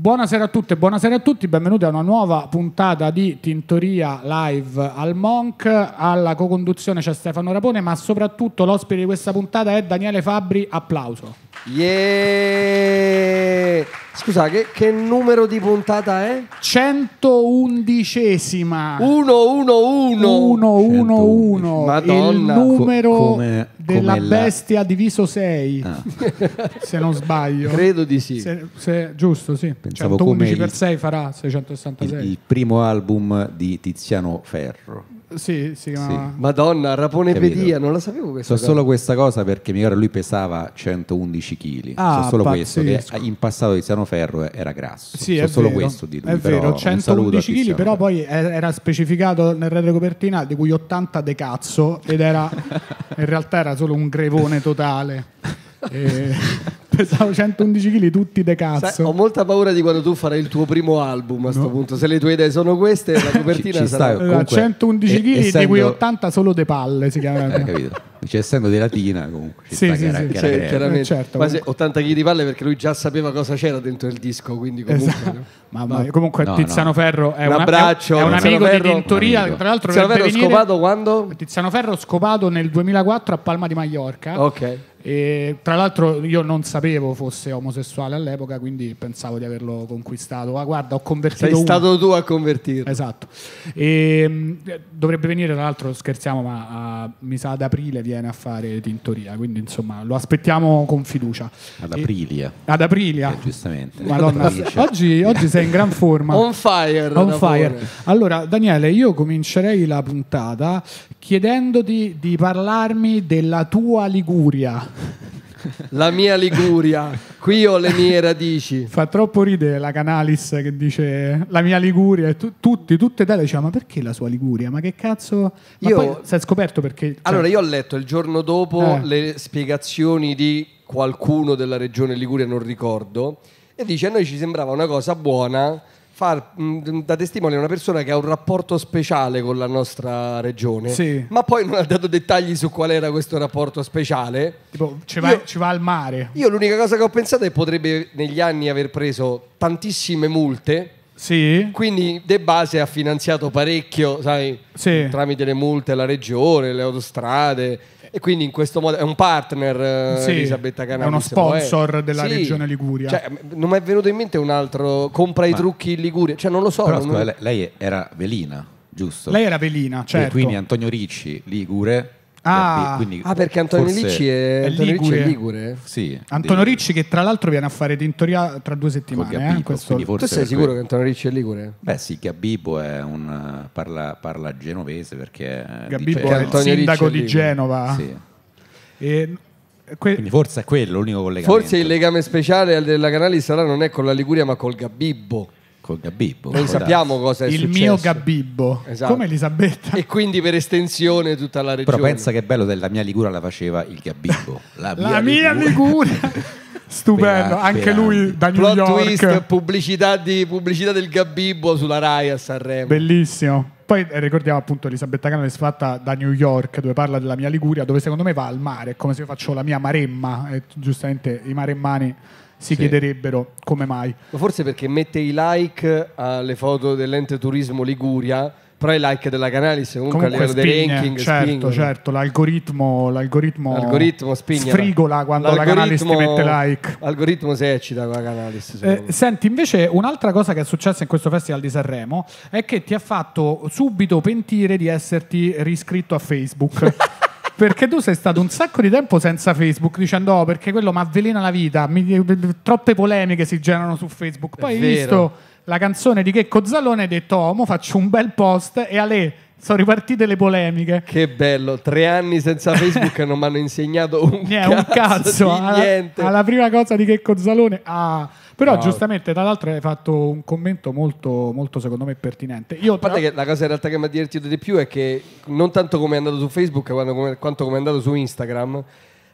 Buonasera a tutte, buonasera a tutti, benvenuti a una nuova puntata di Tintoria Live al Monk. Alla co-conduzione c'è Stefano Rapone, ma soprattutto l'ospite di questa puntata è Daniele Fabbri. Applauso. Yeah! Scusa, che, che, numero di puntata è? 111esima 111 Madonna Il numero Co- come, della come bestia la... diviso 6 ah. Se non sbaglio Credo di sì se, se, Giusto, sì Pensavo 111 per il, 6 farà 666 il, il primo album di Tiziano Ferro sì, si chiama... Sì. Madonna, pedia, non la sapevo questa so cosa. solo questa cosa perché mio lui pesava 111 kg. Ah, so solo pazzesco. questo, in passato Tiziano Tiziano Ferro era grasso. Sì, so è solo vero, questo di lui. È vero, 111 kg, però poi era specificato nel Rede Copertina di cui 80 de cazzo ed era in realtà era solo un grevone totale. E pesavo 111 kg tutti de cazzo. Sai, ho molta paura di quando tu farai il tuo primo album a questo no. punto. Se le tue idee sono queste, la copertina ci, ci sarà stai, comunque, 111 kg, essendo... di cui 80 solo de palle si chiama. Eh, capito. Dice, essendo di Latina comunque. Sì, sì, sì, era, sì cioè, chiaramente. Eh, certo, Quasi 80 kg di palle perché lui già sapeva cosa c'era dentro il disco, quindi comunque... Esatto. No? Mamma mia. Comunque no, Tiziano no. Ferro è un, una, abbraccio, è un, è un amico Ferro, di Tintoria, tra l'altro Tiziano Ferro scopato quando? Tiziano Ferro scopato nel 2004 a Palma di Mallorca. Ok. E, tra l'altro io non sapevo fosse omosessuale all'epoca, quindi pensavo di averlo conquistato. Ma guarda, ho convertito. Sei uno. stato tu a convertirlo. Esatto. E, ehm, dovrebbe venire, tra l'altro, scherziamo, ma a, ah, mi sa ad aprile viene a fare tintoria, quindi insomma lo aspettiamo con fiducia. Ad Aprilia. E, ad Aprilia. Eh, giustamente. Madonna, oggi, oggi, sei in gran forma. On fire. On fire. Allora Daniele, io comincerei la puntata chiedendoti di parlarmi della tua Liguria la mia Liguria, qui ho le mie radici. Fa troppo ridere la Canalis che dice la mia Liguria e tu, tutti, tutte Italia diceva ma perché la sua Liguria? Ma che cazzo? Ma io... poi si è scoperto perché... Cioè... Allora io ho letto il giorno dopo eh. le spiegazioni di qualcuno della regione Liguria, non ricordo, e dice a noi ci sembrava una cosa buona far mm, da testimone una persona che ha un rapporto speciale con la nostra regione, sì. ma poi non ha dato dettagli su qual era questo rapporto speciale. Tipo, ci va, io, ci va al mare. Io l'unica cosa che ho pensato è che potrebbe negli anni aver preso tantissime multe. Sì. Quindi De Base ha finanziato parecchio, sai, sì. tramite le multe la regione, le autostrade. E quindi in questo modo è un partner eh, sì, Elisabetta Canali. È uno sponsor è. della sì, regione Liguria. Cioè, non mi è venuto in mente un altro compra i trucchi in Liguria, cioè non lo so. Però, non... Scusa, lei era velina, giusto? Lei era velina, certo. E quindi Antonio Ricci, Ligure, Ah, Quindi, ah, perché Antonio Ricci è, è Ligure. Ricci è Ligure. Sì, Antonio Ricci che tra l'altro viene a fare tintoria tra due settimane. Gabibbo, eh, tu sei sicuro que... che Antonio Ricci è Ligure? Beh sì, Gabibbo è un, parla, parla genovese perché... Eh, Gabibbo dice... è il sindaco di Genova. Sì. E... Que... Quindi forse è quello l'unico collegamento. Forse il legame speciale della Canali sarà non è con la Liguria ma col Gabibbo col Gabibbo. Noi sappiamo da... cosa è il successo. mio Gabibbo, esatto. come Elisabetta. E quindi per estensione tutta la regione. Però pensa che bello della mia Ligura la faceva il Gabibbo. La mia, la mia Ligura. Stupendo, per, anche per lui da New Plot York. Twist, pubblicità, di, pubblicità del Gabibbo sulla Rai a Sanremo. Bellissimo. Poi eh, ricordiamo appunto Elisabetta Canales fatta da New York dove parla della mia Liguria dove secondo me va al mare, è come se io faccio la mia Maremma e giustamente i maremmani si sì. chiederebbero come mai. Ma forse perché mette i like alle foto dell'ente turismo Liguria però i like della Canalis comunque, comunque a livello spigne, dei ranking certo, spingono. certo l'algoritmo, l'algoritmo, l'algoritmo sfrigola quando la Canalis ti mette like l'algoritmo si eccita con la Canalis eh, senti invece un'altra cosa che è successa in questo festival di Sanremo è che ti ha fatto subito pentire di esserti riscritto a Facebook perché tu sei stato un sacco di tempo senza Facebook dicendo oh perché quello mi avvelena la vita, mi, eh, troppe polemiche si generano su Facebook. Poi hai visto la canzone di Checco Zalone e hai detto oh mo faccio un bel post e a lei sono ripartite le polemiche. Che bello, tre anni senza Facebook non mi hanno insegnato un, yeah, cazzo, un cazzo alla, niente. Alla prima cosa di Checco Zalone, ah però no. Ah, giustamente dall'altro hai fatto un commento molto, molto secondo me pertinente. Io, a parte tra... che la cosa in realtà che mi ha divertito di più è che non tanto come è andato su Facebook quanto come è andato su Instagram.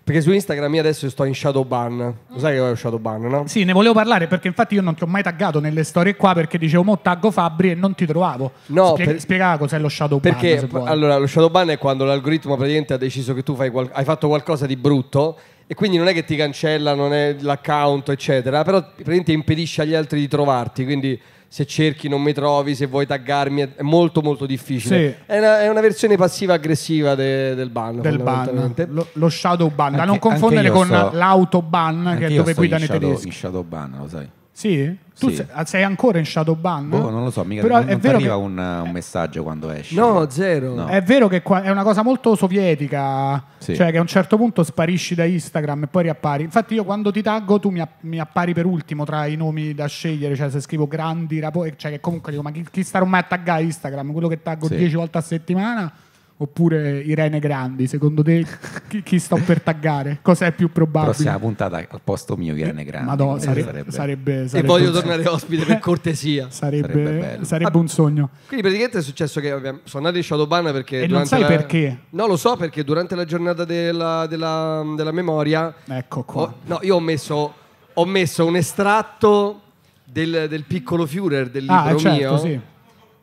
Perché su Instagram io adesso sto in shadow ban. Lo mm. sai che ho shadow ban, no? Sì, ne volevo parlare perché infatti io non ti ho mai taggato nelle storie qua perché dicevo mo taggo Fabri e non ti trovavo. No, Spie- per... spiega cos'è lo shadow perché, ban. Perché allora lo shadow ban è quando l'algoritmo praticamente ha deciso che tu qual- hai fatto qualcosa di brutto e quindi non è che ti cancella, non è l'account, eccetera, però praticamente impedisce agli altri di trovarti. Quindi se cerchi non mi trovi, se vuoi taggarmi è molto molto difficile. Sì. È, una, è, una, versione passiva-aggressiva de, del ban. Del ban. Lo, lo, shadow ban, da non confondere con so. l'auto che è dove guidano i tedeschi. Il shadow ban, lo sai. Sì? Tu sì. Sei, sei, ancora in shadow Shadowban? Boh, non lo so, mica Però non, non arriva che... un, un, messaggio quando esce. No, zero. No. È vero che qua, è una cosa molto sovietica, sì. cioè che a un certo punto sparisci da Instagram e poi riappari. Infatti io quando ti taggo tu mi, app- mi appari per ultimo tra i nomi da scegliere, cioè se scrivo grandi, rapporti, cioè che comunque dico ma chi, chi starò mai a taggare Instagram? Quello che taggo sì. 10 volte a settimana oppure Irene Grandi, secondo te chi, chi sto per taggare? Cos'è più probabile? Prossima puntata al posto mio Irene eh, Grandi. Madonna, eh, sare- sarebbe... Sarebbe, sarebbe... E voglio tornare ospite per cortesia. sarebbe, sarebbe un ah, sogno. Quindi praticamente è successo che sono andato in Shadowban perché... E non sai la... perché? No, lo so perché durante la giornata della, della, della memoria... Ecco qua. Ho, no, io ho messo, ho messo un estratto del, del piccolo Führer del ah, libro ah, certo, mio sì.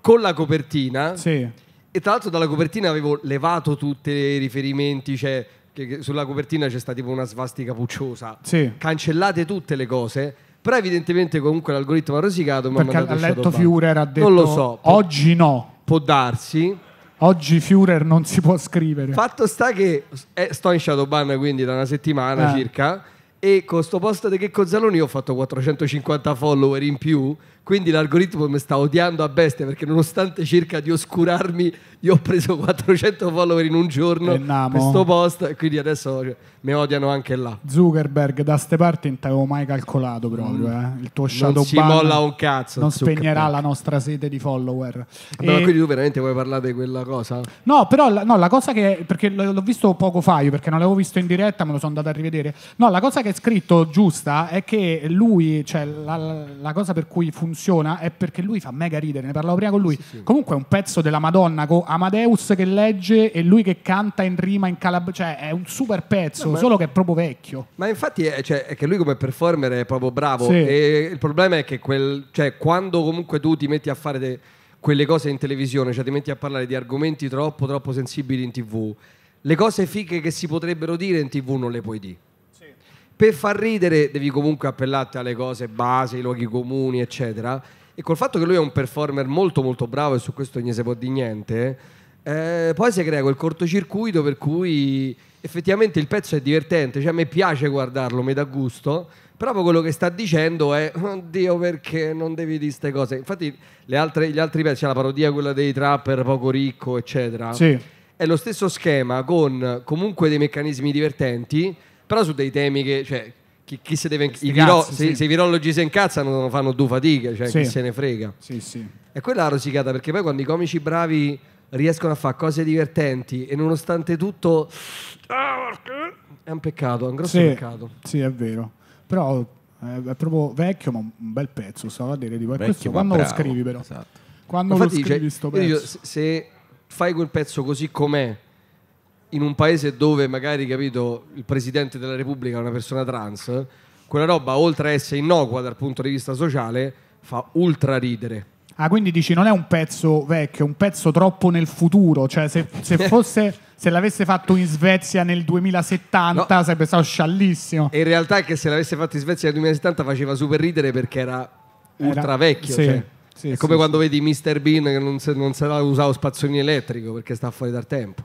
con la copertina. Sì e tra l'altro dalla copertina avevo levato tutti i riferimenti, cioè che, che sulla copertina c'è stata tipo una svastica pucciosa. Sì. Cancellate tutte le cose. Però evidentemente comunque l'algoritmo ha rosicato. Perché ha letto Führer, ha detto... Non lo so. Oggi no. Può darsi. Oggi Führer non si può scrivere. Fatto sta che eh, sto in Shadowban quindi da una settimana eh. circa e con sto post di Checco Zaloni ho fatto 450 follower in più quindi l'algoritmo mi sta odiando a bestia perché nonostante cerca di oscurarmi, io ho preso 400 follower in un giorno questo post e quindi adesso cioè, mi odiano anche là. Zuckerberg, da ste parti non ti avevo mai calcolato proprio, mm. eh. il tuo shadow non si molla un cazzo. Non spegnerà la nostra sete di follower. Vabbè, e... quindi tu veramente vuoi parlare di quella cosa? No, però la, no, la cosa che perché l'ho visto poco fa io perché non l'avevo visto in diretta, me lo sono andato a rivedere. No, la cosa che è scritto giusta è che lui, cioè la, la cosa per cui funziona funziona è perché lui fa mega ridere, ne parlavo prima con lui. Sì, sì. Comunque è un pezzo della Madonna con Amadeus che legge e lui che canta in rima in Calabria, cioè è un super pezzo, no, solo che è proprio vecchio. Ma infatti è, cioè, è, che lui come performer è proprio bravo sì. e il problema è che quel, cioè, quando comunque tu ti metti a fare de, quelle cose in televisione, cioè ti metti a parlare di argomenti troppo troppo sensibili in TV, le cose fiche che si potrebbero dire in TV non le puoi dire per far ridere devi comunque appellarti alle cose base, ai luoghi comuni, eccetera. E col fatto che lui è un performer molto molto bravo e su questo non si può di niente, eh, poi si crea quel cortocircuito per cui effettivamente il pezzo è divertente, cioè a me piace guardarlo, mi dà gusto, però quello che sta dicendo è oddio perché non devi dire queste cose. Infatti altre, gli altri pezzi, la parodia quella dei trapper, poco ricco, eccetera. Sì. È lo stesso schema con comunque dei meccanismi divertenti però su dei temi che... Cioè, chi, chi se deve, i viro, cazzi, se, sì. se, i virologi si incazzano fanno due fatiche, cioè sì. chi se ne frega. Sì, sì. E quella è la rosicata, perché poi quando i comici bravi riescono a fare cose divertenti e nonostante tutto... È un peccato, è un grosso sì, peccato. Sì, è vero. Però eh, è proprio vecchio, ma un bel pezzo, stavo a dire. Tipo, vecchio, questo, quando bravo, lo scrivi però? Esatto. Quando Infatti, lo scrivi cioè, sto pezzo? Dico, se fai quel pezzo così com'è in un paese dove magari, capito, il presidente della Repubblica è una persona trans, quella roba, oltre a essere innocua dal punto di vista sociale, fa ultra ridere. Ah, quindi dici non è un pezzo vecchio, è un pezzo troppo nel futuro. Cioè, se, se, fosse, se l'avesse fatto in Svezia nel 2070 no. sarebbe stato sciallissimo. E in realtà è che se l'avesse fatto in Svezia nel 2070 faceva super ridere perché era, era ultra vecchio. Sì. Cioè. Sì, è come sì, quando vedi Mr. Bean che non, se, non sarà usato spazzolino elettrico perché sta fuori dal tempo.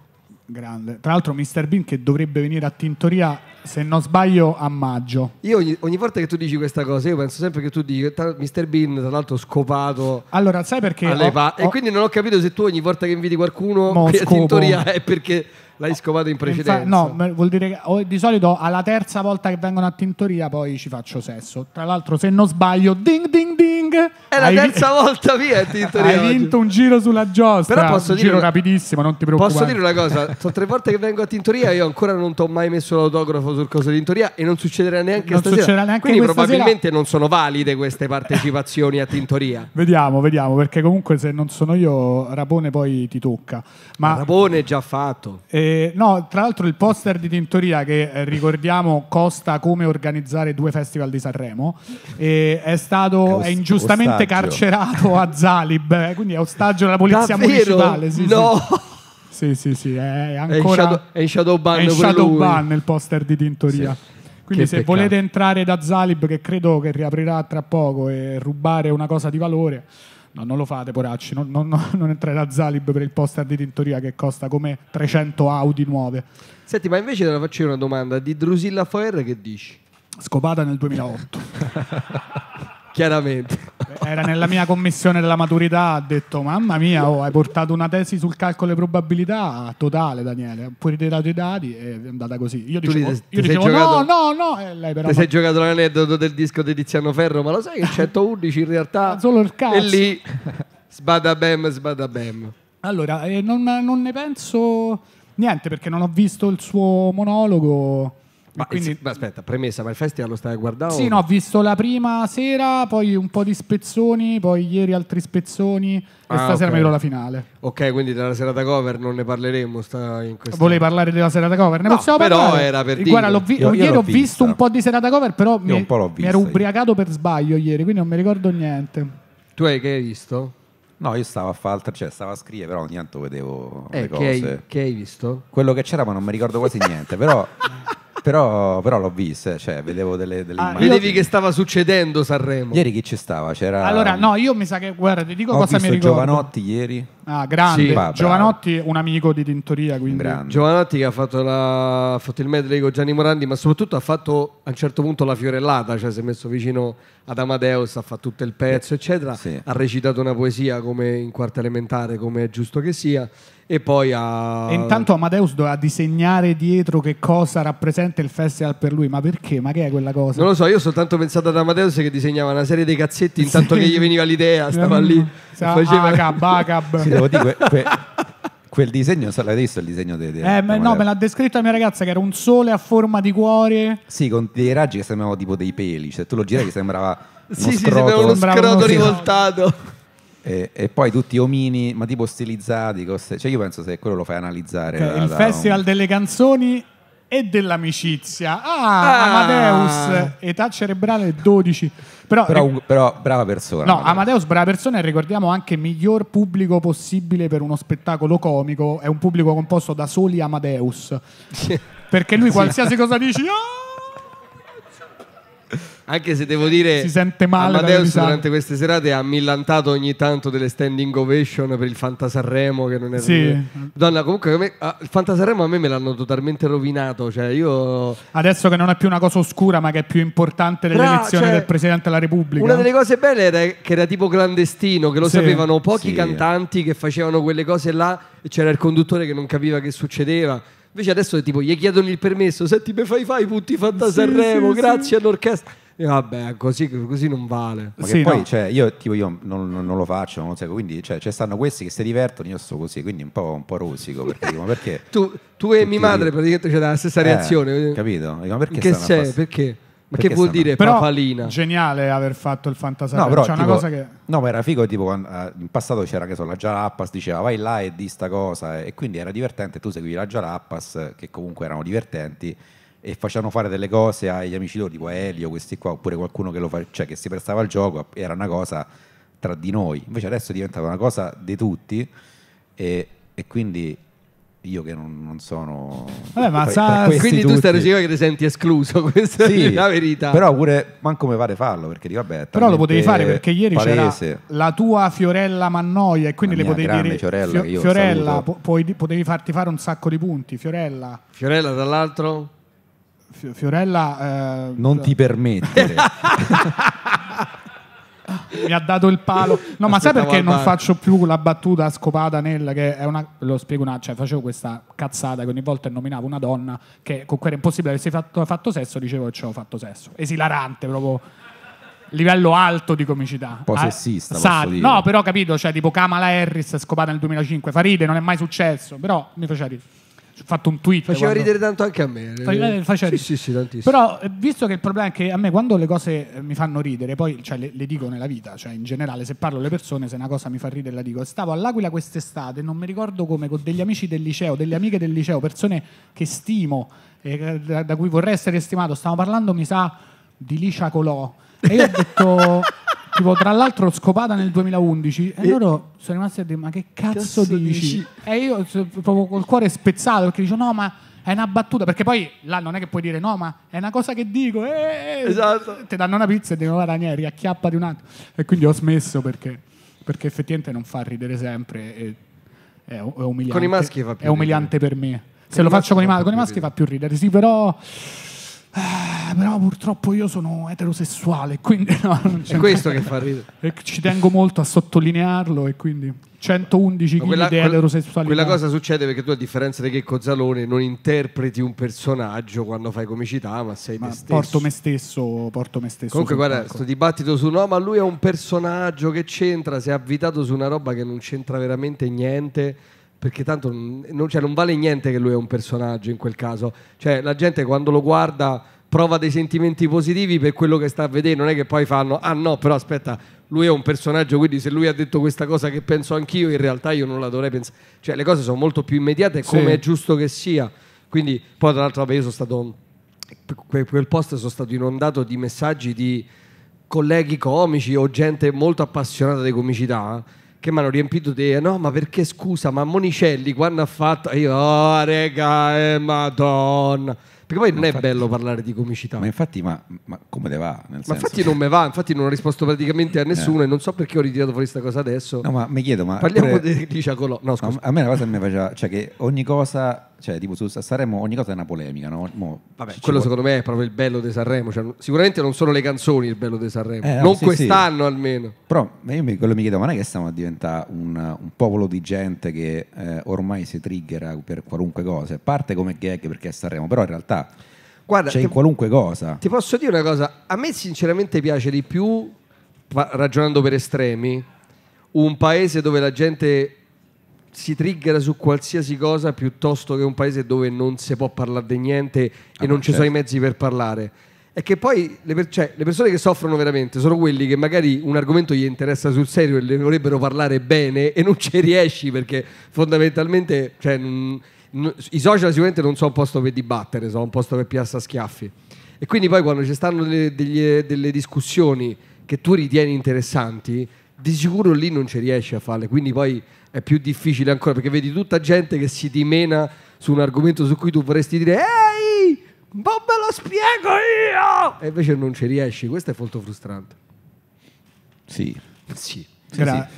Grande. Tra l'altro Mr. Bean che dovrebbe venire a Tintoria, se non sbaglio, a maggio. Io ogni, ogni volta che tu dici questa cosa, io penso sempre che tu dici tra, Mr. Bean, tra l'altro scopato. Allora, sai perché? Ho, ho, e quindi non ho capito se tu ogni volta che inviti qualcuno mo, a Tintoria è perché l'hai scopato in precedenza. Infa- no, vuol dire che oh, di solito alla terza volta che vengono a Tintoria poi ci faccio sesso. Tra l'altro, se non sbaglio, ding ding ding Ring. È la terza vi- volta via il Hai oggi. vinto un giro sulla giostra. Però posso un dire giro rapidissimo, non ti preoccupare. Posso dire una cosa: sono tre volte che vengo a Tintoria. Io ancora non ti ho mai messo l'autografo sul coso di Tintoria e non succederà neanche non stasera. Succederà neanche Quindi probabilmente sera. non sono valide queste partecipazioni a Tintoria. Vediamo, vediamo, perché comunque se non sono io, Rapone poi ti tocca. Ma... Rapone già fatto. Eh, no, tra l'altro il poster di Tintoria che eh, ricordiamo costa come organizzare due festival di Sanremo. Eh, è stato è ingiusto giustamente ostaggio. carcerato a Zalib, eh, quindi è ostaggio della polizia Davvero? municipale. Sì, no! Sì, sì, sì, è ancora... È in Shadowban shadow, è shadow il poster di Tintoria. Sì. Quindi che se peccato. volete entrare da Zalib, che credo che riaprirà tra poco, e rubare una cosa di valore, no, non lo fate, poracci, non, non, non entrare Zalib per il poster di Tintoria che costa come 300 Audi nuove. Senti, ma invece te la faccio una domanda, di Drusilla Foer che dici? Scopata nel 2008. chiaramente. Eh, era nella mia commissione della maturità, ha detto mamma mia, oh, hai portato una tesi sul calcolo e probabilità totale Daniele, pure ritirato i dati e è andata così. Io tu dicevo, te, io dicevo giocato, no, no, no, e lei però... Ti sei giocato l'aneddoto del disco di Tiziano Ferro, ma lo sai che il 111 in realtà... Solo il cazzo. E lì, sbadabem, sbadabem. Allora, eh, non, non ne penso niente perché non ho visto il suo monologo ma quindi... il, aspetta, premessa, ma il festival lo stai a guardare? Sì, o... no, ho visto la prima sera, poi un po' di spezzoni, poi ieri altri spezzoni ah, e stasera okay. mi vedo la finale. Ok, quindi della serata cover non ne parleremo sta in questa... Volevi parlare della serata cover? Ne no, possiamo però parlare? era per Guarda, l'ho vi- io, io ieri ho vista. visto un po' di serata cover, però mi, vista, mi, ero ubriacato io. per sbaglio ieri, quindi non mi ricordo niente. Tu hai che hai visto? No, io stavo a fare altro, cioè stavo a scrivere, però ogni tanto vedevo eh, le cose. Che hai, che hai visto? Quello che c'era, ma non mi ricordo quasi niente, però... però, però l'ho vista, eh, cioè, vedevo delle, delle ah, immagini. Vedevi che stava succedendo Sanremo. Ieri chi ci stava? C'era... Allora, no, io mi sa che, guarda, ti dico ho cosa mi ricordo. Giovanotti ieri. Ah, grande. Sì, va, Giovanotti, un amico di Tintoria. Quindi. Giovanotti che ha fatto, la, ha fatto il medley con Gianni Morandi, ma soprattutto ha fatto a un certo punto la fiorellata, cioè si è messo vicino ad Amadeus, ha fatto tutto il pezzo, eccetera. Sì. Ha recitato una poesia come in quarta elementare, come è giusto che sia. E poi ha. E intanto Amadeus doveva disegnare dietro che cosa rappresenta il festival per lui, ma perché? Ma che è quella cosa? Non lo so, io ho soltanto pensato ad Amadeus che disegnava una serie di cazzetti, intanto sì. che gli veniva l'idea, stava lì. Sa, faceva... Acab, acab. Sì, devo dire, que, que, quel disegno, l'hai visto il disegno di... di eh, no, me l'ha descritto la mia ragazza che era un sole a forma di cuore. Sì, con dei raggi che sembravano tipo dei peli, cioè tu lo giravi che sembrava... sì, sì, sembrava uno scroto rivoltato. E, e, poi tutti omini, ma tipo stilizzati, cioè io penso se quello lo fai analizzare... Cioè, da, il da, festival un... delle canzoni e dell'amicizia. Ah, ah. Amadeus, età cerebrale 12. Però, però, però brava persona. No, Amadeus. Amadeus. brava persona e ricordiamo anche miglior pubblico possibile per uno spettacolo comico. È un pubblico composto da soli Amadeus. Perché lui qualsiasi cosa dici... Oh! Anche se devo dire, si sente male Amadeus durante queste serate ha millantato ogni tanto delle standing ovation per il Fantasarremo che non è sì. Donna, comunque me, il Fantasarremo a me me l'hanno totalmente rovinato, cioè io... Adesso che non è più una cosa oscura, ma che è più importante dell'elezione cioè, del Presidente della Repubblica. Una delle cose belle era che era tipo clandestino, che lo sì. sapevano pochi sì. cantanti che facevano quelle cose là e c'era il conduttore che non capiva che succedeva. Invece adesso tipo gli chiedono il permesso, senti mi fai fai i punti fatta sì, Sanremo, sì, grazie sì. all'orchestra. E vabbè, così, così, non vale. Ma sì, poi no. cioè, io, tipo, io non, non, non, lo faccio, non lo seguo, quindi cioè, ci stanno questi che si divertono, io sto così, quindi un po', un po rosico. Perché, perché tu, tu e mia madre praticamente c'è la stessa eh, reazione. Capito? Dico, ma perché che c'è? Pass- perché? Ma che vuol dire però, papalina? Geniale aver fatto il fantasma. No, cioè, una cosa che... no, ma era figo tipo eh, in passato c'era che so, la Jalappas diceva vai là e di sta cosa e quindi era divertente, tu seguivi la Jalappas che comunque erano divertenti e facevano fare delle cose agli amici loro, tipo Elio, questi qua, oppure qualcuno che, fa, cioè, che si prestava al gioco, era una cosa tra di noi. Invece adesso è diventata una cosa di tutti e, e quindi io che non, non sono Vabbè, ma sa, quindi tutti. tu stai dicendo che ti senti escluso questa sì, è la verità però pure manco mi pare farlo perché vabbè però lo potevi fare perché ieri palese. c'era la tua Fiorella Mannoia e quindi la le potevi dire Fiorella, Fio- Fiorella po- potevi farti fare un sacco di punti Fiorella Fiorella dall'altro Fiorella eh, non ti permettere mi ha dato il palo. No, ma sai perché non faccio più la battuta scopata nel che è una. Lo spiego una. Cioè, facevo questa cazzata che ogni volta nominavo una donna che con cui era impossibile avessi fatto, fatto sesso, dicevo che ci ho fatto sesso. Esilarante proprio livello alto di comicità. Un po' ah, sessista. Ah, no, però capito, cioè tipo Kamala Harris scopata nel 2005, fa non è mai successo, però mi faceva ridere fatto un tweet. Faceva quando... ridere tanto anche a me. Faceva, Sì, sì, sì, tantissimo. Però eh, visto che il problema è che a me quando le cose eh, mi fanno ridere, poi cioè, le, le, dico nella vita, cioè in generale se parlo alle persone, se una cosa mi fa ridere la dico. Stavo all'Aquila quest'estate, non mi ricordo come, con degli amici del liceo, delle amiche del liceo, persone che stimo, eh, da cui vorrei essere stimato, stavo parlando, mi sa, di Licia Colò. E io ho detto tipo, tra l'altro scopata nel 2011 e, e loro sono rimasti a dire ma che cazzo, cazzo dici? dici? E io proprio col cuore spezzato perché dico no ma è una battuta perché poi là non è che puoi dire no ma è una cosa che dico eh, esatto. ti danno una pizza e dicono guarda niente riacchiappa di un attimo e quindi ho smesso perché, perché effettivamente non fa ridere sempre e, è, umiliante con i maschi fa più è umiliante ridere. per me se con lo faccio con i, ma- con i maschi fa più ridere sì però eh, però purtroppo io sono eterosessuale, quindi no, non c'è. È questo che fa ridere. ci tengo molto a sottolinearlo e quindi 111 kg di eterosessualità. Quella cosa succede perché tu a differenza di Checco Zalone non interpreti un personaggio quando fai comicità, ma sei ma te stesso. Porto me stesso, porto me stesso. Comunque guarda, questo dibattito su no, ma lui è un personaggio che c'entra, si è avvitato su una roba che non c'entra veramente niente perché tanto non, cioè, non, vale niente che lui è un personaggio in quel caso. Cioè, la gente quando lo guarda prova dei sentimenti positivi per quello che sta a vedere, non è che poi fanno, ah no, però aspetta, lui è un personaggio, quindi se lui ha detto questa cosa che penso anch'io, in realtà io non la dovrei pensare. Cioè, le cose sono molto più immediate, come sì. è giusto che sia. Quindi, poi tra l'altro, io sono stato, quel post sono stato inondato di messaggi di colleghi comici o gente molto appassionata di comicità che mi hanno riempito di eh, no ma perché scusa ma Monicelli quando ha fatto io oh rega eh, madonna perché poi ma non infatti, è bello parlare di comicità ma infatti ma, ma come te va ma senso. infatti non me va infatti non ho risposto praticamente a eh. nessuno eh. e non so perché ho ritirato fuori questa cosa adesso no ma mi chiedo ma parliamo pure... di, di Ciacolò no, scusa. No, a me la cosa mi faceva cioè che ogni cosa cioè, tipo, su Sanremo ogni cosa è una polemica, no? Mo, Vabbè, quello secondo me è proprio il bello di Sanremo. Cioè, sicuramente non sono le canzoni il bello di Sanremo, eh, non sì, quest'anno sì. almeno. Però io mi, quello mi chiedo, ma non è che stiamo a diventare un, un popolo di gente che eh, ormai si triggera per qualunque cosa? Parte come gag perché è Sanremo, però in realtà Guarda, c'è in qualunque cosa. Ti posso dire una cosa, a me sinceramente piace di più, ragionando per estremi, un paese dove la gente si triggera su qualsiasi cosa piuttosto che un paese dove non si può parlare di niente e ah, non certo. ci sono i certo. mezzi per parlare. È che poi le, per- cioè, le, persone che soffrono veramente sono quelli che magari un argomento gli interessa sul serio e le vorrebbero parlare bene e non ci riesci perché fondamentalmente cioè, n- n- i social sicuramente non sono un posto per dibattere, sono un posto per piazza schiaffi. E quindi poi quando ci stanno delle, delle, delle discussioni che tu ritieni interessanti, di sicuro lì non ci riesci a farle. Quindi poi è più difficile ancora perché vedi tutta gente che si dimena su un argomento su cui tu vorresti dire ehi, ma me lo spiego io! E invece non ci riesci, questo è molto frustrante. Sì. Sì. sì, Gra- sì.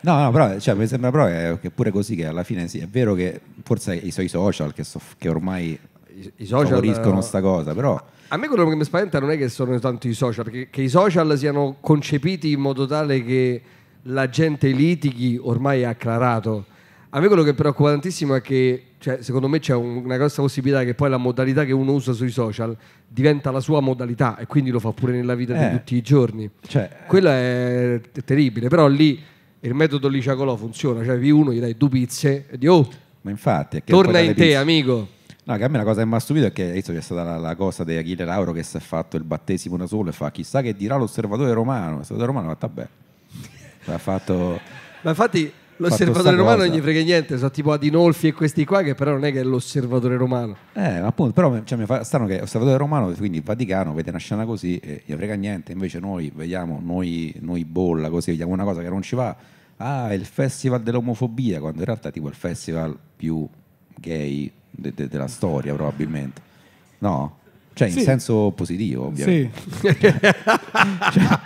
No, no, però cioè, mi sembra però eh, che pure così che alla fine sì, è vero che forse i, suoi social che, so, che ormai I, i social, favoriscono eh, sta cosa, però... A me quello che mi spaventa non è che sono tanto i social, perché, che i social siano concepiti in modo tale che la gente litighi ormai è acclarato. A me quello che preoccupa tantissimo è che, cioè, secondo me, c'è una grossa possibilità che poi la modalità che uno usa sui social diventa la sua modalità e quindi lo fa pure nella vita eh, di tutti i giorni. Cioè, eh. Quello è terribile, però lì il metodo Licia funziona, cioè vi uno gli dai due pizze e di oh, ma infatti, torna in te pizze. amico. No, che a me la cosa che mi ha stupito è che adesso c'è stata la, la cosa di Achille Lauro che si è fatto il battesimo da solo e fa chissà che dirà l'osservatore romano. L'osservatore romano ha fatto bene ha fatto... Ma infatti l'osservatore romano cosa. non gli frega niente, sono tipo Adinolfi e questi qua che però non è che è l'osservatore romano. Eh, appunto, però cioè, mi fa strano che l'osservatore romano, quindi il Vaticano, vede una scena così e gli frega niente, invece noi vediamo, noi, noi bolla così, vediamo una cosa che non ci va. Ah, il festival dell'omofobia, quando in realtà è tipo il festival più gay de- de- della storia probabilmente. No? Cioè, sì. in senso positivo, ovviamente. Sì. cioè,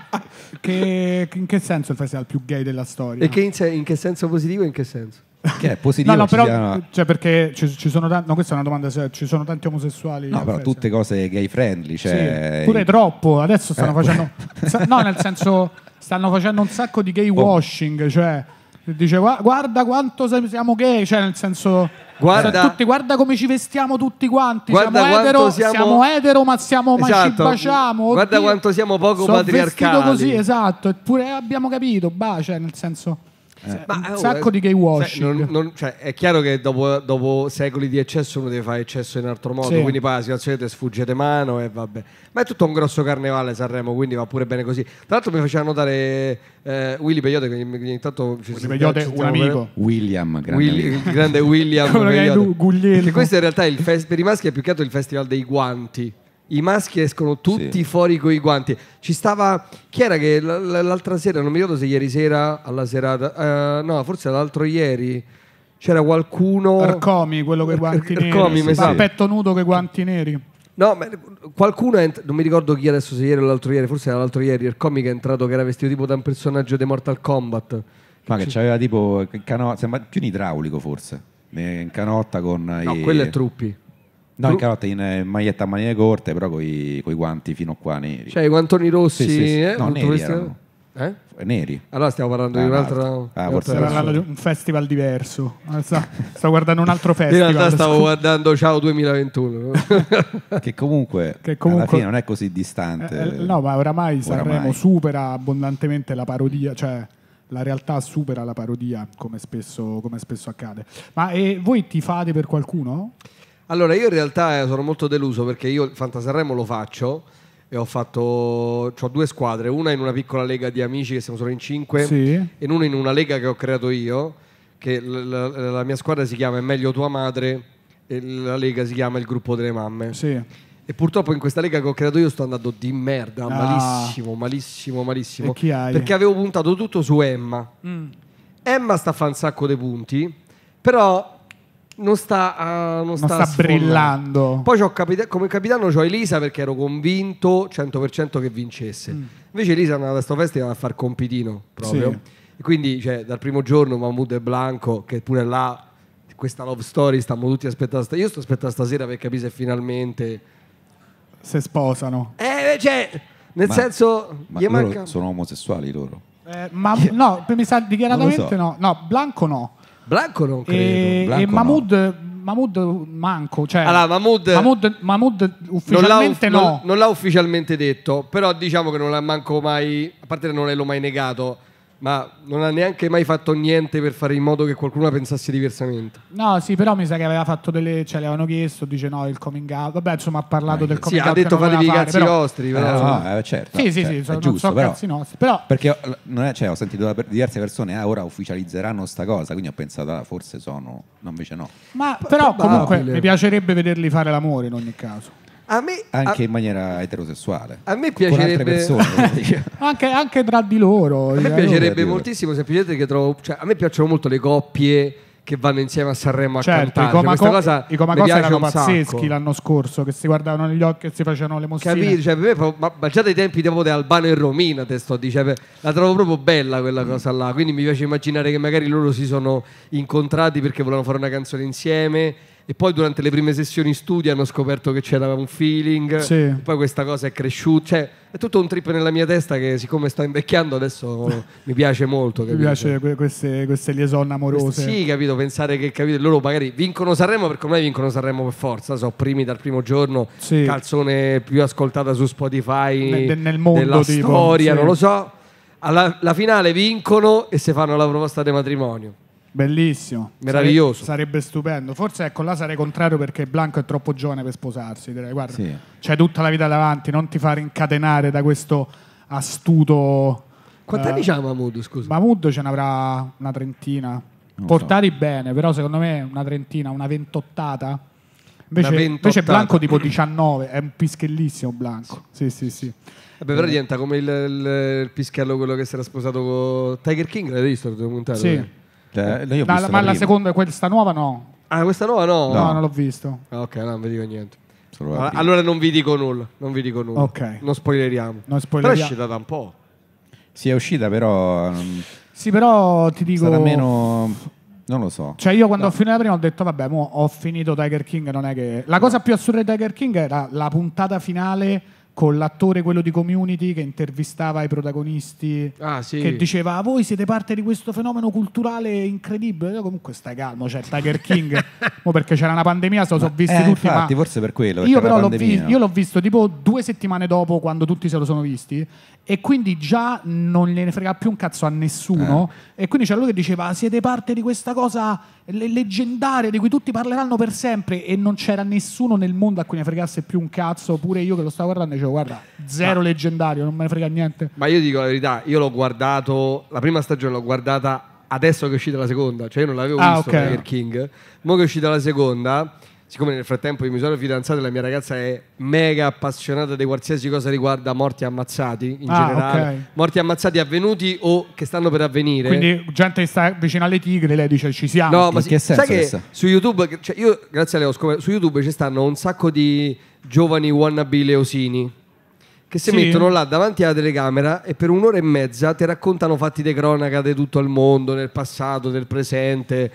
che, in che senso è il festival più gay della storia? E che in, in che senso positivo e in che senso? Che è positivo. no, no, però, una... cioè perché ci, ci sono tanti, no, questa è una domanda, cioè, ci sono tanti omosessuali. No, però tutte cose gay friendly. Cioè... Sì, pure troppo, adesso stanno eh, facendo... Pure... no, nel senso, stanno facendo un sacco di gay oh. washing, cioè... Dice, guarda quanto siamo gay, cioè nel senso... Guarda, tutti, guarda come ci vestiamo tutti quanti. Siamo etero, siamo... siamo etero, ma, siamo, esatto. ma ci esatto. baciamo. Oddio. Guarda quanto siamo poco Sono patriarcali. così, esatto. Eppure abbiamo capito, bah, cioè, nel senso. Eh. Ma, un eh, sacco oh, eh, di gay washing. cioè, è chiaro che dopo, dopo, secoli di eccesso uno deve fare eccesso in altro modo, sì. quindi poi la situazione ti sfuggete mano e vabbè. Ma è tutto un grosso carnevale Sanremo, quindi va pure bene così. Tra l'altro mi faceva notare eh, Willy Peyote, che ogni ci Willy Peyote, un amico. Per... William, grande, Willy, grande William. Peyote, che questo in realtà fest, per i maschi è più che altro il festival dei guanti i maschi escono tutti sì. fuori con i guanti. Ci stava. Chi era che l'altra sera? Non mi ricordo se ieri sera alla serata. Uh, no, forse l'altro ieri. C'era qualcuno. Arcomi, quello con i guanti Ar- neri. Arcomi, sì. petto nudo con i guanti neri. No, ma qualcuno ent- non mi ricordo chi adesso se ieri o l'altro ieri, forse era l'altro ieri, Arcomi che è entrato che era vestito tipo da un personaggio di Mortal Kombat. Ma che c'aveva tipo cano- sembra più un idraulico forse. In canotta con. No, i... quello è Truppi. No, in carota in eh, maglietta a maniche corte, però con i guanti fino a qua neri. Cioè i guantoni rossi? Sì, sì, sì. Eh? No, neri erano. Eh? eh? Neri. Allora stiamo parlando ah, di un'altra. Ah, un'altra parlando di un festival diverso. Stavo guardando un altro festival. In realtà stavo guardando Ciao 2021. che, comunque, che comunque alla fine non è così distante. Eh, eh no, ma oramai, Sanremo supera abbondantemente la parodia, cioè la realtà supera la parodia, come spesso, come spesso accade. Ma e voi ti fate per qualcuno? Allora, io in realtà eh, sono molto deluso perché io il Fantasanremo lo faccio e ho fatto ho due squadre, una in una piccola lega di amici che siamo solo in cinque sì. e una in una lega che ho creato io, che la, la, la mia squadra si chiama È meglio tua madre e la lega si chiama Il gruppo delle mamme. Sì. E purtroppo in questa lega che ho creato io sto andando di merda, ah. malissimo, malissimo, malissimo. Perché avevo puntato tutto su Emma. Mm. Emma sta a fare un sacco di punti, però non sta, a, eh, non non sta brillando. Poi capita- come capitano ho Elisa perché ero convinto 100% che vincesse. Mm. Invece Elisa è andata a sto festival a far compitino proprio. Sì. E quindi cioè, dal primo giorno Mahmoud e Blanco, che pure là questa love story stiamo tutti aspettando. St- io sto aspettando stasera per capire se finalmente... Se sposano. Eh, cioè, nel ma, senso... Ma manca... Sono omosessuali loro. Eh, ma no, mi sa dichiaratamente so. no. No, Blanco no. Blanco non credo. E, Blanco e Mahmood, no. Mahmood manco. Cioè, allora, Mahmood, Mahmood, Mahmood ufficialmente non no. Non, non l'ha ufficialmente detto, però diciamo che non l'ha manco mai, a parte che non l'ho mai negato ma non ha neanche mai fatto niente per fare in modo che qualcuno pensasse diversamente. No, sì, però mi sa che aveva fatto delle. ce cioè, avevano chiesto, dice no, il coming out. Vabbè, insomma, ha parlato eh, del coming sì, out. Sì, ha detto fatevi i cazzi vostri, nostri. Però, eh, no, eh, certo. Sì, sì, cioè, sì, so, giusto, so però, cazzi nostri. Però... Perché non è, cioè, ho sentito da diverse persone, ah, ora ufficializzeranno sta cosa, quindi ho pensato, ah, forse sono. No, invece no. Ma però comunque mi piacerebbe vederli fare l'amore in ogni caso. A me, anche a... in maniera eterosessuale. A me piacerebbe... anche, anche, tra di loro. A me eh, piacerebbe moltissimo, semplicemente che trovo... Cioè, a me piacciono molto le coppie che vanno insieme a Sanremo certo, a cantare. I Comacò, cioè, cosa i Comacò erano pazzeschi l'anno scorso, che si guardavano negli occhi e si facevano le mosse. Capito? Cioè, me, ma, ma, già dai tempi di Albano e Romina, te sto dicendo, la trovo proprio bella quella cosa là. Quindi mi piace immaginare che magari loro si sono incontrati perché volevano fare una canzone insieme e poi durante le prime sessioni studio hanno scoperto che c'era un feeling, sì. poi questa cosa è cresciuta, cioè è tutto un trip nella mia testa che siccome sto invecchiando adesso mi piace molto. Capito? Mi piace queste, queste liaison amorose. Queste, sì, capito, pensare che capito, loro magari vincono Sanremo perché ormai vincono Sanremo per forza, so, primi dal primo giorno, sì. calzone più ascoltata su Spotify, nel, nel mondo, della tipo, storia, sì. non lo so alla, la finale vincono e se fanno la proposta di matrimonio. Bellissimo. Meraviglioso. Sarebbe, stupendo. Forse ecco, là sarei contrario perché Blanco è troppo giovane per sposarsi. Direi, guarda, sì. c'è tutta la vita davanti, non ti fa incatenare da questo astuto... Quanti eh, anni c'ha Mahmood, scusa? Mahmood ce n'avrà una trentina. Non Portati so. bene, però secondo me una trentina, una ventottata. Invece, una invece Blanco tipo 19, è un pischellissimo Blanco. Sì, sì, sì. Vabbè, però diventa come il, il, il pischello quello che si era sposato con Tiger King, l'hai visto? Sì. Eh. Eh, eh io ho la, visto ma la, la seconda, questa nuova no. Ah, questa nuova no? No, no non l'ho visto. Ok, no, non vi dico niente. Allora, ah, allora, non vi dico nulla, non vi dico nulla. Ok. Non spoileriamo. Non spoileriamo. Però è uscita da un po'. Sì, è uscita però... Sì, però ti dico... Sarà meno... Non lo so. Cioè, io quando no. ho finito la prima ho detto, vabbè, mo ho finito Tiger King. Non è che. La cosa più assurda di Tiger King era la puntata finale con l'attore, quello di community, che intervistava i protagonisti, ah, sì. che diceva ah, voi siete parte di questo fenomeno culturale incredibile. Io comunque stai calmo, c'è cioè, Tiger King, mo perché c'era una pandemia, so, ma, so visti eh, tutti. Infatti, forse per quello. Io però l'ho, vi- io l'ho visto tipo due settimane dopo, quando tutti se lo sono visti, e quindi già non gliene frega più un cazzo a nessuno. Eh. E quindi c'è lui che diceva: Siete parte di questa cosa leggendaria di cui tutti parleranno per sempre. E non c'era nessuno nel mondo a cui ne fregasse più un cazzo. Pure io che lo stavo guardando dicevo: Guarda, zero Ma... leggendario, non me ne frega niente. Ma io dico la verità: io l'ho guardato, la prima stagione l'ho guardata adesso che è uscita la seconda, cioè io non l'avevo ah, visto okay. Tiger King, mo che è uscita la seconda siccome nel frattempo io mi sono fidanzato e la mia ragazza è mega appassionata di qualsiasi cosa riguarda morti ammazzati in ah, generale, okay. morti ammazzati avvenuti o che stanno per avvenire. Quindi gente che sta vicino alle tigre, lei dice ci siamo. No, in ma che si, senso sai che sta? su YouTube, cioè io grazie a lei ho su YouTube ci stanno un sacco di giovani wannabe leosini che si sì. mettono là davanti alla telecamera e per un'ora e mezza ti raccontano fatti di cronaca di tutto il mondo, nel passato, nel presente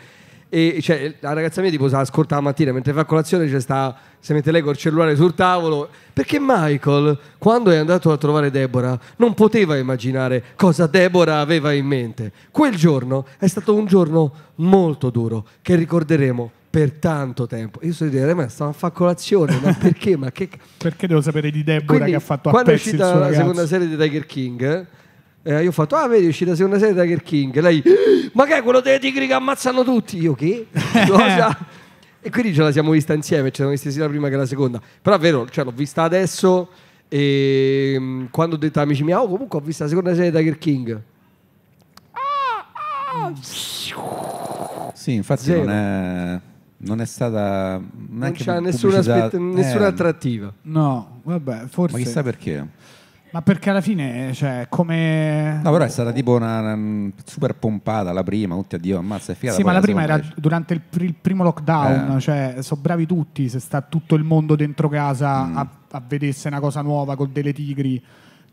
e cioè, la ragazza mia tipo se ascolta la mattina mentre fa colazione cioè, sta, si mette lei col cellulare sul tavolo perché Michael quando è andato a trovare Deborah non poteva immaginare cosa Deborah aveva in mente quel giorno è stato un giorno molto duro che ricorderemo per tanto tempo. Io sono di dire, eh, ma stavo a fare colazione, ma perché? Ma che... perché devo sapere di Deborah Quindi, che ha fatto a pezzi Quando è uscita la seconda serie di Tiger King, eh, eh, io ho fatto, ah vedi, è uscita la seconda serie di Tiger King. Lei, ma che è quello dei tigri che ammazzano tutti? Io che? Cosa? e quindi ce la siamo vista insieme, ce l'abbiamo vista sia la prima che la seconda. Però è vero, cioè, l'ho vista adesso e ehm, quando ho detto amici miei, oh comunque ho visto la seconda serie di Tiger King. Ah, ah. Sì, infatti non è non è stata non c'è nessuna, eh, nessuna, attrattiva no vabbè forse ma chissà perché ma perché alla fine, cioè, come... No, però è stata tipo una, una mm, super pompata la prima, tutti addio, ammazza, è figata. Sì, ma la prima era invece. durante il, pr- il, primo lockdown, eh. cioè, sono bravi tutti se sta tutto il mondo dentro casa mm. a, a vedersi una cosa nuova con delle tigri.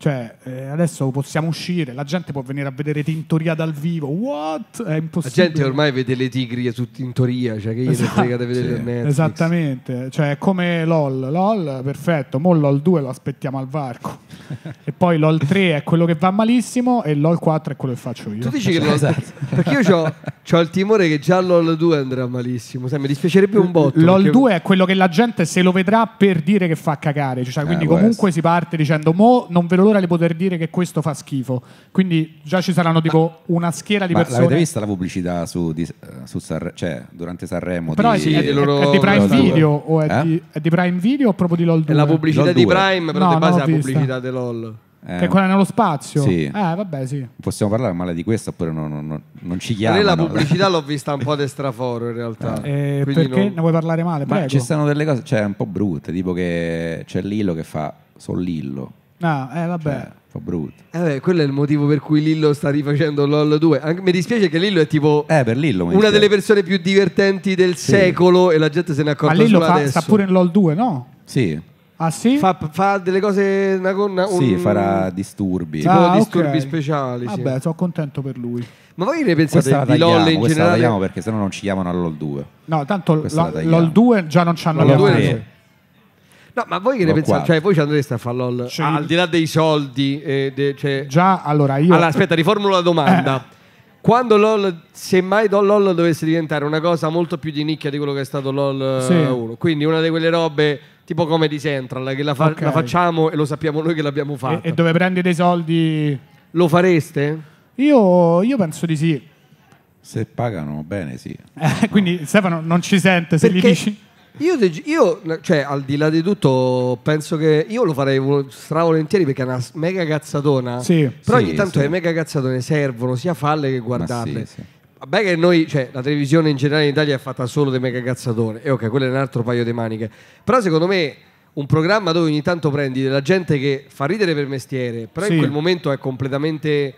Cioè, eh, adesso possiamo uscire, la gente può venire a vedere Tintoria dal vivo. What? È impossibile. La gente ormai vede le tigri su Tintoria, cioè che gli esatto, frega da vedere sì. Netflix. Esattamente, cioè come LOL. LOL, perfetto, mo LOL 2 lo aspettiamo al varco. e poi LOL 3 è quello che va malissimo e LOL 4 è quello che faccio io. Tu dici cioè, che LOL... Esatto. Perché io ho, ho il timore che già LOL 2 andrà malissimo, Sai, mi dispiacerebbe un botto. LOL perché... 2 è quello che la gente se lo vedrà per dire che fa cagare, cioè, eh, quindi eh, comunque si parte dicendo mo non ve lo allora le poter dire che questo fa schifo. Quindi già ci saranno tipo ma, una schiera di ma persone. L'avete vista la pubblicità su, di, eh, su San, cioè, durante Sanremo? Però di, sì, è, di loro... è di Prime Video o è, eh? di, è, di, Prime Video o proprio di LOL 2? È la pubblicità LOL di Prime, però no, di base è la vista. pubblicità di LOL. Eh, che è quella nello spazio. Sì. Eh, vabbè, sì. Possiamo parlare male di questo oppure no, no, non ci chiama. Io la pubblicità l'ho vista un po' de straforo in realtà. Eh, perché non... ne vuoi parlare male? Prego. Ma ci sono delle cose, cioè un po' brutte, tipo che c'è Lillo che fa sono Lillo. No, ah, eh vabbè. Cioè, fa brutto. Eh beh, quello è il motivo per cui Lillo sta rifacendo LOL 2. Anche, mi dispiace che Lillo è tipo eh, per Lillo, una delle persone più divertenti del sì. secolo e la gente se ne accorge solo fa, adesso. sta pure in LOL 2, no? Sì. Ah sì? Fa, fa delle cose una gonna, un... Sì, farà disturbi. Tipo ah, disturbi okay. speciali. Vabbè, sì. sono contento per lui. Ma voi ne pensate questa di tagliamo, LOL in generale? La tagliamo perché sennò non ci chiamano all'OL 2. No, tanto LOL, LOL 2 già non c'hanno LOL 2. No, ma voi che ne pensate? Cioè, voi ci andreste a fare LOL cioè, al di là dei soldi? Eh, de, cioè... Già, allora io. Allora, aspetta, riformulo la domanda. Eh. Quando LOL, mai LOL dovesse diventare una cosa molto più di nicchia di quello che è stato LOL sì. 1, eh, quindi una di quelle robe tipo come di Central, che la, fa- okay. la facciamo e lo sappiamo noi che l'abbiamo fatta. E, e dove prende dei soldi? Lo fareste? Io, io penso di sì. Se pagano bene, sì. Eh, no. Quindi Stefano non ci sente se Perché... gli dici io, io, cioè, al di là di tutto, penso che io lo farei stravolentieri perché è una mega cazzatona. Sì. Però sì, ogni tanto sì. le mega cazzatone servono sia falle che guardarle. Sì, Vabbè che noi, cioè, la televisione in generale in Italia è fatta solo di mega cazzatone. E eh, ok, quello è un altro paio di maniche. Però secondo me un programma dove ogni tanto prendi della gente che fa ridere per mestiere, però in quel momento è completamente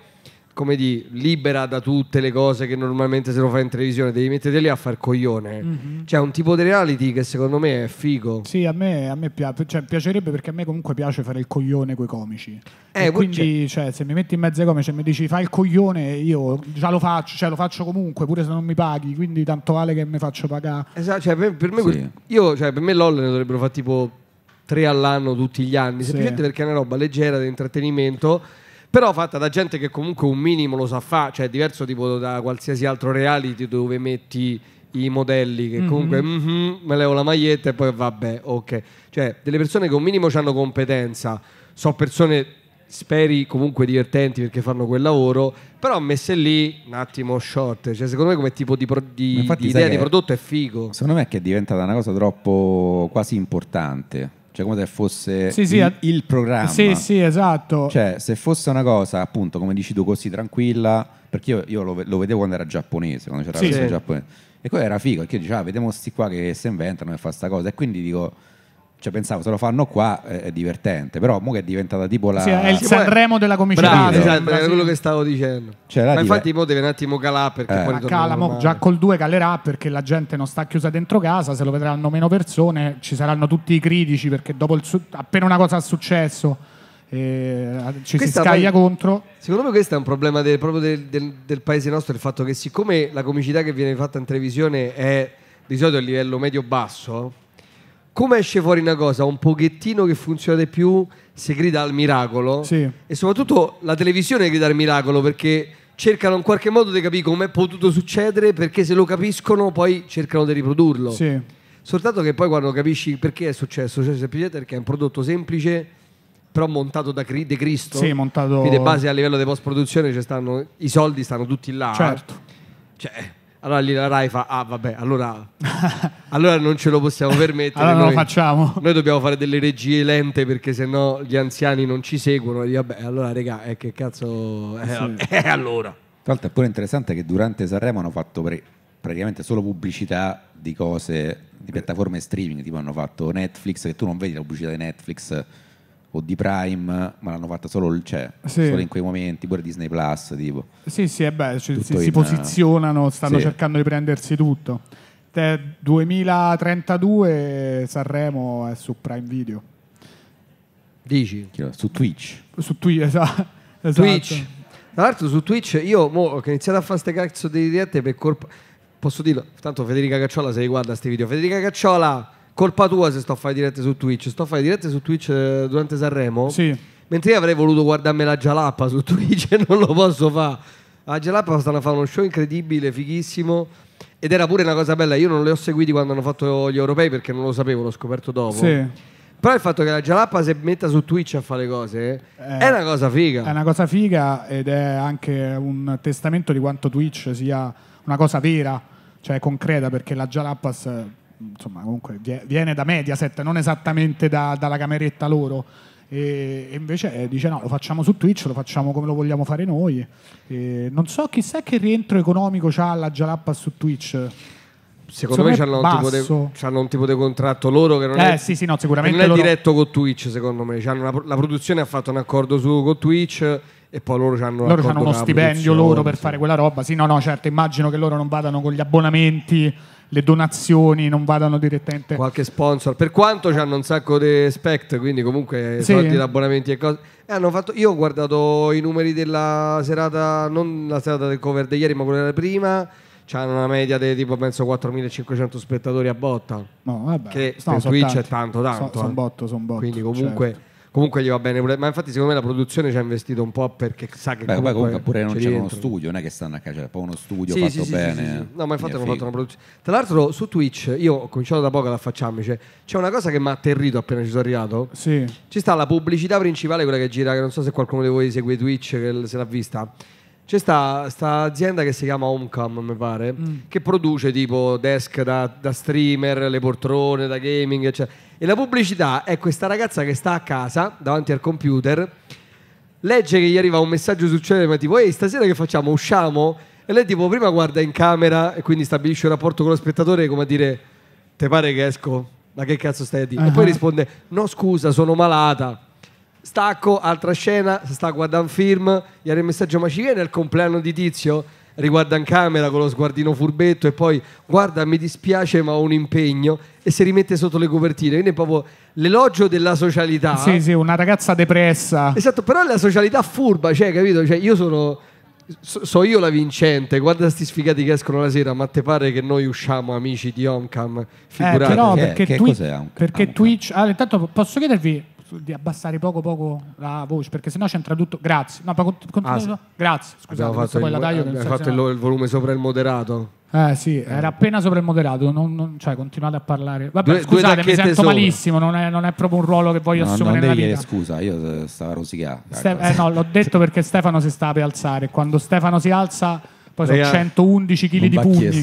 come di libera da tutte le cose che normalmente se lo fai in televisione, devi metterti lì a far coglione. Mm-hmm. Cioè, un tipo di reality che secondo me è figo. Sì, a me, a me pi- cioè, piacerebbe perché a me comunque piace fare il coglione coi comici. Eh, quindi, cioè, cioè, se mi metti in mezzo ai comici e mi dici fai il coglione, io già lo faccio, cioè, lo faccio comunque, pure se non mi paghi, quindi tanto vale che mi faccio pagare. Esatto, cioè, per, per, me, sì. io, cioè, per me LOL ne dovrebbero fare tipo tre all'anno tutti gli anni, semplicemente sì. perché è una roba leggera di intrattenimento però fatta da gente che comunque un minimo lo sa fare, cioè è diverso tipo da qualsiasi altro reality dove metti i modelli che mhm. comunque mm-hmm. Mm-hmm, me levo la maglietta e poi vabbè, ok. Cioè, delle persone che un minimo hanno competenza, so persone speri comunque divertenti perché fanno quel lavoro, però messe lì un attimo short, cioè secondo me come tipo di, pro- di, di idea di prodotto è figo. Secondo me è che è diventata una cosa troppo quasi importante cioè, come se fosse sì, sì, il, il, programma. Sì, sì, esatto. Cioè, se fosse una cosa, appunto, come dici tu, così tranquilla, perché io, io lo, lo, vedevo quando era giapponese, quando c'era sì, la versione giapponese. E poi era figo, perché diceva, ah, vediamo sti qua che si inventano e fa sta cosa. E quindi dico cioè, pensavo, se lo fanno qua è divertente, però comunque è diventata tipo la. Sì, è il Sanremo della comicità. Bravo, esatto, era quello che stavo dicendo. Cioè, ma infatti, diver... mo deve un attimo calare perché eh. poi. Cala, mo, già col 2 calerà perché la gente non sta chiusa dentro casa, se lo vedranno meno persone, ci saranno tutti i critici perché dopo su... appena una cosa è successo. Eh, ci questa si scaglia poi, contro. Secondo me questo è un problema del, proprio del, del, del paese nostro, il fatto che siccome la comicità che viene fatta in televisione è di solito a livello medio-basso, come esce fuori una cosa un pochettino che funziona di più si grida al miracolo sì. e soprattutto la televisione grida al miracolo perché cercano in qualche modo di capire com'è potuto succedere perché se lo capiscono poi cercano di riprodurlo sì. soltanto che poi quando capisci perché è successo cioè semplicemente perché è un prodotto semplice però montato da Cri- De Cristo sì, montato... quindi base a livello di post produzione cioè stanno, i soldi stanno tutti là certo cioè allora lì la Rai fa, ah vabbè, allora, allora non ce lo possiamo permettere. allora non lo facciamo. Noi dobbiamo fare delle regie lente perché sennò gli anziani non ci seguono. E vabbè, allora regà, eh, che cazzo... Eh, sì. eh, allora. Tra l'altro è pure interessante che durante Sanremo hanno fatto pre- praticamente solo pubblicità di cose, di piattaforme streaming, tipo hanno fatto Netflix, che tu non vedi la pubblicità di Netflix o di Prime, ma l'hanno fatta solo, cioè, sì. solo in quei momenti, pure Disney Plus. Tipo. Sì, sì, eh beh, cioè, si, in... si, posizionano, stanno sì. cercando di prendersi tutto. 2032 Sanremo è su Prime Video. Dici? Su Twitch. Su Twitch, esatto. Twitch. Tra l'altro su Twitch io mo, che ho iniziato a fare queste cazzo di dirette per colpa... Posso dirlo? Tanto Federica Cacciola se guarda questi video. Federica Cacciola Colpa tua se sto a fare dirette su Twitch. Sto a fare dirette su Twitch eh, durante Sanremo. Sì. Mentre io avrei voluto guardarmi la Gialappa su Twitch e non lo posso fare. La Gialappa stanno a fare uno show incredibile, fighissimo. Ed era pure una cosa bella. Io non le ho seguiti quando hanno fatto gli europei perché non lo sapevo, l'ho scoperto dopo. Sì. Però il fatto che la Gialappa si metta su Twitch a fare le cose eh, è una cosa figa. È una cosa figa ed è anche un testamento di quanto Twitch sia una cosa vera, cioè concreta, perché la Gialappa insomma, comunque viene da Mediaset, non esattamente da, dalla cameretta loro. E, invece eh, dice no, lo facciamo su Twitch, lo facciamo come lo vogliamo fare noi. E non so chissà che rientro economico ha la Jalappa su Twitch. Secondo, me, c'hanno un, un, tipo di contratto loro che non, eh, è, sì, sì, no, sicuramente non è, diretto con Twitch, secondo me. Una, la produzione ha fatto un accordo su con Twitch e poi loro hanno, loro uno stipendio loro per sì. fare quella roba. Sì, no, no, certo, immagino che loro non vadano con gli abbonamenti le donazioni non vadano direttamente. Qualche sponsor, per quanto hanno un sacco di spect, quindi comunque sì. soldi, abbonamenti e cose. E fatto, io ho guardato i numeri della serata, non la serata del cover di ieri, ma quella della prima. C'hanno una media di tipo penso 4.500 spettatori a botta. No, vabbè. Che no, su Twitch tanti. è tanto, tanto. Sono eh. son botto, son botto, Quindi comunque. Certo comunque gli va bene pure. Ma infatti, secondo me la produzione ci ha investito un po' perché sa che. Beh, comunque, comunque pure non c'è uno studio, non è che stanno a casa c'è poi uno studio sì, fatto sì, bene. Sì, eh. no, ma infatti hanno fatto una produzione. Tra l'altro, su Twitch, io ho cominciato da poco ad affacciarmi. Cioè, c'è una cosa che mi ha atterrito appena ci sono arrivato. Sì. Ci sta la pubblicità principale, quella che gira, che non so se qualcuno di voi segue Twitch, che se l'ha vista. C'è sta, sta, azienda che si chiama Homecom, mi pare, mm. che produce tipo desk da, da, streamer, le poltrone da gaming, eccetera. E la pubblicità è questa ragazza che sta a casa davanti al computer, legge che gli arriva un messaggio su Celema tipo ehi stasera che facciamo? Usciamo? E lei tipo prima guarda in camera e quindi stabilisce un rapporto con lo spettatore come a dire te pare che esco? Ma che cazzo stai a dire? Uh-huh. E poi ah. risponde no scusa sono malata. Stacco, altra scena, sta guardando un film, gli arriva il messaggio ma ci viene il compleanno di tizio? riguarda in camera con lo sguardino furbetto e poi guarda mi dispiace ma ho un impegno e si rimette sotto le copertine quindi è proprio l'elogio della socialità sì sì una ragazza depressa esatto però è la socialità furba cioè capito cioè, io sono so, io la vincente, guarda sti sfigati che escono la sera, ma te pare che noi usciamo amici di Omcam? Figurati. Eh, però perché, eh, twi- perché Twitch... Allora, ah, intanto posso chiedervi, di abbassare poco poco la voce, perché sennò c'entra tutto. Grazie. No, continu- ah, sì. Grazie, scusate, questo poi il, la taglio. Abbiamo fatto il, il, volume sopra il moderato. Eh sì, eh. era mm. appena sopra il moderato, non, non, cioè continuate a parlare. Vabbè, due, scusate, due mi sento sopra. malissimo, non è, non è, proprio un ruolo che voglio no, assumere non nella vita. scusa, io stavo rosicando. Ecco. Ste- eh, no, l'ho detto perché Stefano si sta per alzare. Quando Stefano si alza, poi sono 111 kg di pugni.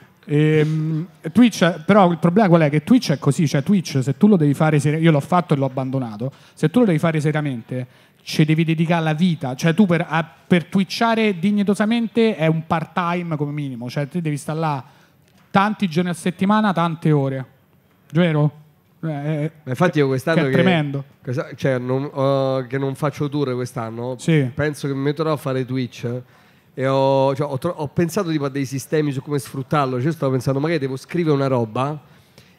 E, ehm, Twitch, però il problema qual è? Che Twitch è così, cioè Twitch se tu lo devi fare seriamente, io l'ho fatto e l'ho abbandonato, se tu lo devi fare seriamente ci devi dedicare la vita, cioè tu per, a, per twitchare dignitosamente è un part time come minimo, cioè tu devi stare là tanti giorni a settimana, tante ore, vero? Eh, eh infatti io quest'anno che, tremendo. che, cioè, non, uh, che non faccio tour quest'anno, sì. penso che mi metterò a fare Twitch e ho, cioè, ho, tro- ho pensato tipo, a dei sistemi su come sfruttarlo, cioè stavo pensando magari devo scrivere una roba,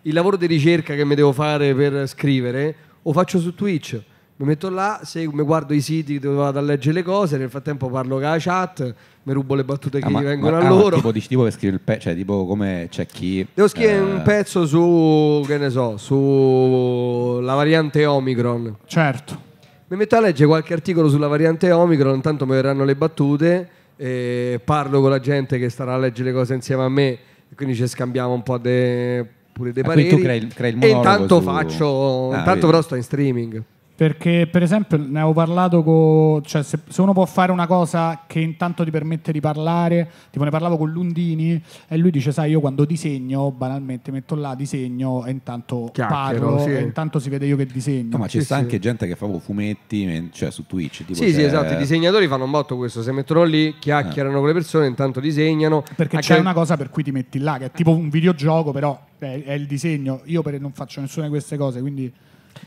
il lavoro di ricerca che mi devo fare per scrivere, o faccio su Twitch. Mi metto là, se, mi guardo i siti dove vado a leggere le cose, nel frattempo parlo con la chat, mi rubo le battute ah, che ah, ma, vengono ma, a loro. Ah, tipo, dici, tipo per scrivere il pezzo, cioè tipo come c'è chi... Devo scrivere eh... un pezzo su, che ne so, sulla variante Omicron. Certo. Mi metto a leggere qualche articolo sulla variante Omicron, intanto mi verranno le battute eh, parlo con la gente che starà a leggere le cose insieme a me, quindi ci scambiamo un po' de, pure dei ah, pareri. E tu crei, crei il e intanto su... faccio, ah, intanto vedi. però sto in streaming. Perché, per esempio, ne avevo parlato con. Cioè, se, se, uno può fare una cosa che intanto ti permette di parlare, tipo ne parlavo con Lundini e lui dice: Sai, io quando disegno, banalmente metto là, disegno e intanto parlo, sì. e intanto si vede io che disegno. No, ma ci sì, sta sì. anche gente che fa boh, fumetti, cioè su Twitch. Tipo sì, sì, esatto. I disegnatori fanno un botto questo. Se mettono lì, chiacchierano eh. con le persone, intanto disegnano. Perché c'è che... una cosa per cui ti metti là, che è tipo un videogioco, però è, è il disegno. Io per, non faccio nessuna di queste cose, quindi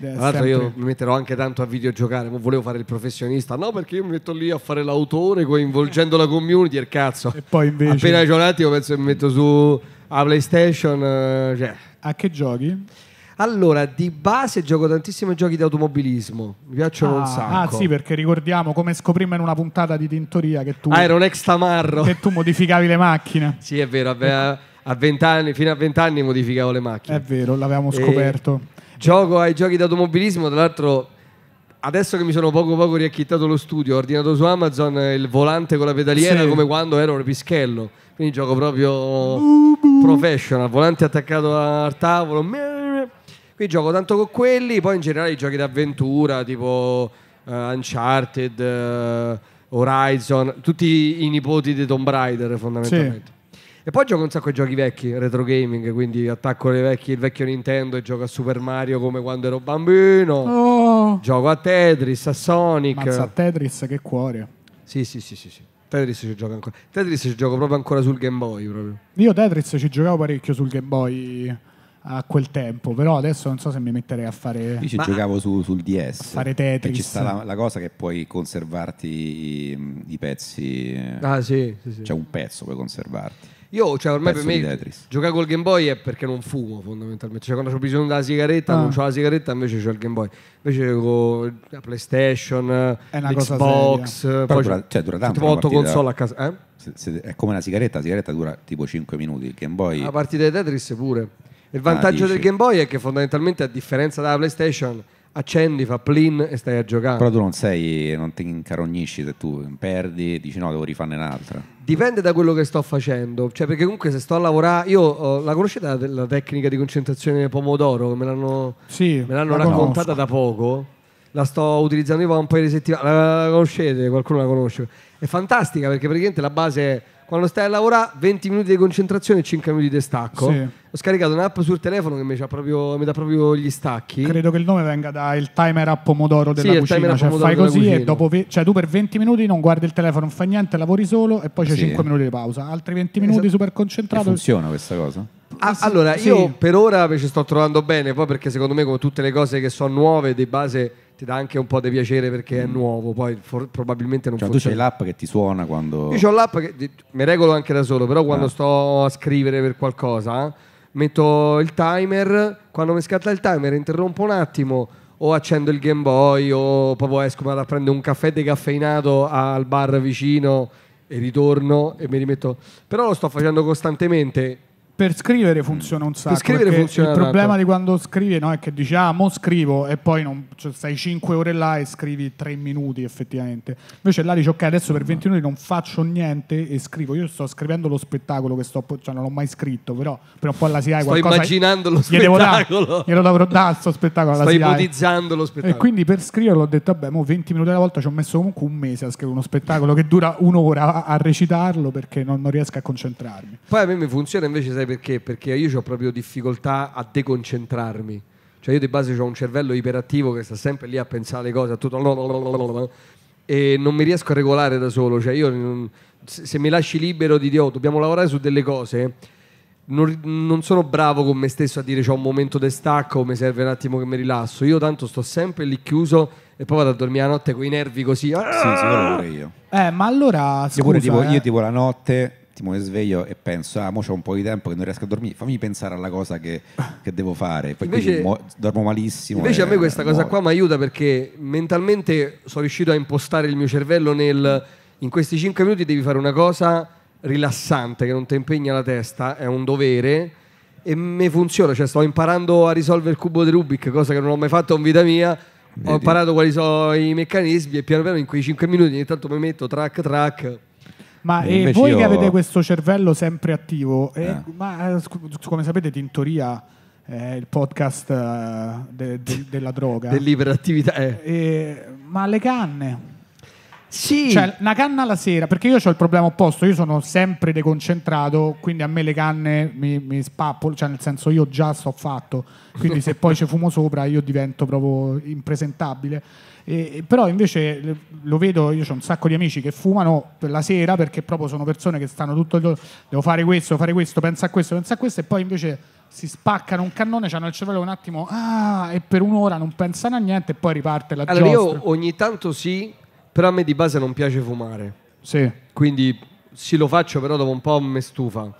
eh, Tra l'altro io mi metterò anche tanto a videogiocare, non volevo fare il professionista, no perché io mi metto lì a fare l'autore coinvolgendo la community e cazzo. E poi invece... Appena c'è un attimo penso che mi metto su a PlayStation. Eh, cioè. A che giochi? Allora, di base gioco tantissimi giochi di automobilismo. Mi piacciono ah, un sacco. Ah, sì, perché ricordiamo come scoprimmo in una puntata di Tintoria che tu. Ah, era un ex tamarro. Che tu modificavi le macchine. sì, è vero. a 20 fino a vent'anni modificavo le macchine. È vero, l'avevamo scoperto. E... Gioco ai giochi d'automobilismo, tra l'altro adesso che mi sono poco poco riacchittato lo studio, ho ordinato su Amazon il volante con la pedaliera sì. come quando ero un pischello. Quindi gioco proprio professional, volante attaccato al tavolo. Quindi gioco tanto con quelli, poi in generale i giochi d'avventura tipo uh, Uncharted, uh, Horizon, tutti i nipoti di Tomb Raider fondamentalmente. Sì. E poi gioco un sacco di giochi vecchi, retro gaming, quindi attacco vecchie, il vecchio Nintendo e gioco a Super Mario come quando ero bambino. Oh. Gioco a Tetris, a Sonic. Mazza, a Tetris che cuore. Sì, sì, sì, sì, sì. Tetris ci gioca ancora. Tetris ci gioco proprio ancora sul Game Boy. Proprio. Io Tetris ci giocavo parecchio sul Game Boy a quel tempo, però adesso non so se mi metterei a fare. Io ci Ma giocavo su, sul DS. A fare Tetris. Ci sta la, la, cosa che puoi conservarti i, i pezzi. Ah, sì, sì, sì. C'è un pezzo puoi conservarti. Io, cioè, ormai per me Tetris. giocare col Game Boy è perché non fumo fondamentalmente. Cioè, quando ho bisogno della sigaretta, ah. non ho la sigaretta, invece ho il Game Boy. Invece con la PlayStation, Xbox, poi dura, cioè, dura tanto. Tipo 8 console a casa. Eh? Se, se, è come una sigaretta, la sigaretta dura tipo 5 minuti. Il Game Boy. La partita di Tetris pure. Il ah, vantaggio ah, del Game Boy è che fondamentalmente, a differenza della PlayStation accendi, fa plin e stai a giocare. Però tu non sei, non ti incarognisci se tu perdi, dici no, devo rifarne un'altra. Dipende da quello che sto facendo, cioè perché comunque se sto a lavorare, io oh, la conoscete la, tecnica di concentrazione pomodoro, me l'hanno, sì, me l'hanno la raccontata conosco. da poco, la sto utilizzando io da un paio di settimane, la conoscete, qualcuno la conosce, è fantastica perché praticamente la base è quando stai a lavorare 20 minuti di concentrazione e 5 minuti di stacco. Sì. Ho scaricato un'app sul telefono che mi, proprio, mi, dà proprio gli stacchi. Credo che il nome venga dal timer a pomodoro della sì, cucina. Cioè, pomodoro fai così cucina. e dopo ve- cioè, tu per 20 minuti non guardi il telefono, non fai niente, lavori solo e poi c'è sì. 5 minuti di pausa. Altri 20 minuti esatto. super concentrato. E funziona questa cosa? Ah, ah allora, io per ora ci sto trovando bene, poi perché secondo me come tutte le cose che sono nuove di base ti dà anche un po' di piacere perché è mm. nuovo, poi for- probabilmente non cioè, funziona. Tu c'hai l'app che ti suona quando... Io ho l'app che di- mi regolo anche da solo, però quando ah. sto a scrivere per qualcosa metto il timer, quando mi scatta il timer interrompo un attimo o accendo il Game Boy o proprio esco vado a prendere un caffè decaffeinato al bar vicino e ritorno e mi rimetto. Però lo sto facendo costantemente per scrivere funziona un sacco. Per scrivere funziona il problema di quando scrivi no, è che dici ah, mo scrivo e poi non, cioè, stai 5 ore là e scrivi 3 minuti effettivamente. Invece là dici ok, adesso per 20 minuti non faccio niente e scrivo. Io sto scrivendo lo spettacolo che sto, cioè non l'ho mai scritto, però prima o poi alla SIAE qualcosa. Sto immaginando lo spettacolo. Io lo dovrò dare sto spettacolo alla Sto ipotizzando lo spettacolo. E quindi per scriverlo ho detto vabbè, mo 20 minuti alla volta ci ho messo comunque un mese a scrivere uno spettacolo che dura un'ora a recitarlo perché non, non riesco a concentrarmi. Poi a me mi funziona invece sai perché? Perché io ho proprio difficoltà a deconcentrarmi. Cioè io di base ho un cervello iperattivo che sta sempre lì a pensare le cose, a tutto e non mi riesco a regolare da solo, cioè io se mi lasci libero di dire oh, dobbiamo lavorare su delle cose, non, non, sono bravo con me stesso a dire c'è un momento di stacco, mi serve un attimo che mi rilasso. Io tanto sto sempre lì chiuso e poi vado a dormire la notte con i nervi così. Sì, sì, pure ah! io. Eh, ma allora scusa, io pure tipo, eh. io tipo la notte attimo mi sveglio e penso, ah, mo c'è un po' di tempo che non riesco a dormire, fammi pensare alla cosa che, che devo fare, poi invece, mo- dormo malissimo. Invece a me questa cosa muore. qua mi aiuta perché mentalmente sono riuscito a impostare il mio cervello nel, in questi 5 minuti devi fare una cosa rilassante che non ti impegna la testa, è un dovere e me funziona, cioè sto imparando a risolvere il cubo di Rubik, cosa che non ho mai fatto in vita mia. Vedi. Ho imparato quali sono i meccanismi e piano piano in quei 5 minuti ogni tanto mi metto track track ma e eh, voi io... che avete questo cervello sempre attivo, eh. Eh, ma eh, come sapete Tintoria è eh, il podcast de, de, della droga. Dell'iperattività. Eh. ma le canne? Sì. Cioè, una canna alla sera, perché io ho il problema opposto, io sono sempre deconcentrato, quindi a me le canne mi, mi spappolo, cioè nel senso io già sto fatto, quindi se poi ci fumo sopra io divento proprio impresentabile. E, però invece lo vedo, io ho un sacco di amici che fumano la sera perché proprio sono persone che stanno tutto il giorno, devo fare questo, fare questo, pensa a questo, pensa a questo e poi invece si spaccano un cannone, hanno il cervello un attimo ah, e per un'ora non pensano a niente e poi riparte la allora, giostra. Allora io ogni tanto sì, però a me di base non piace fumare. Sì. Quindi sì lo faccio, però dopo un po' mi stufa.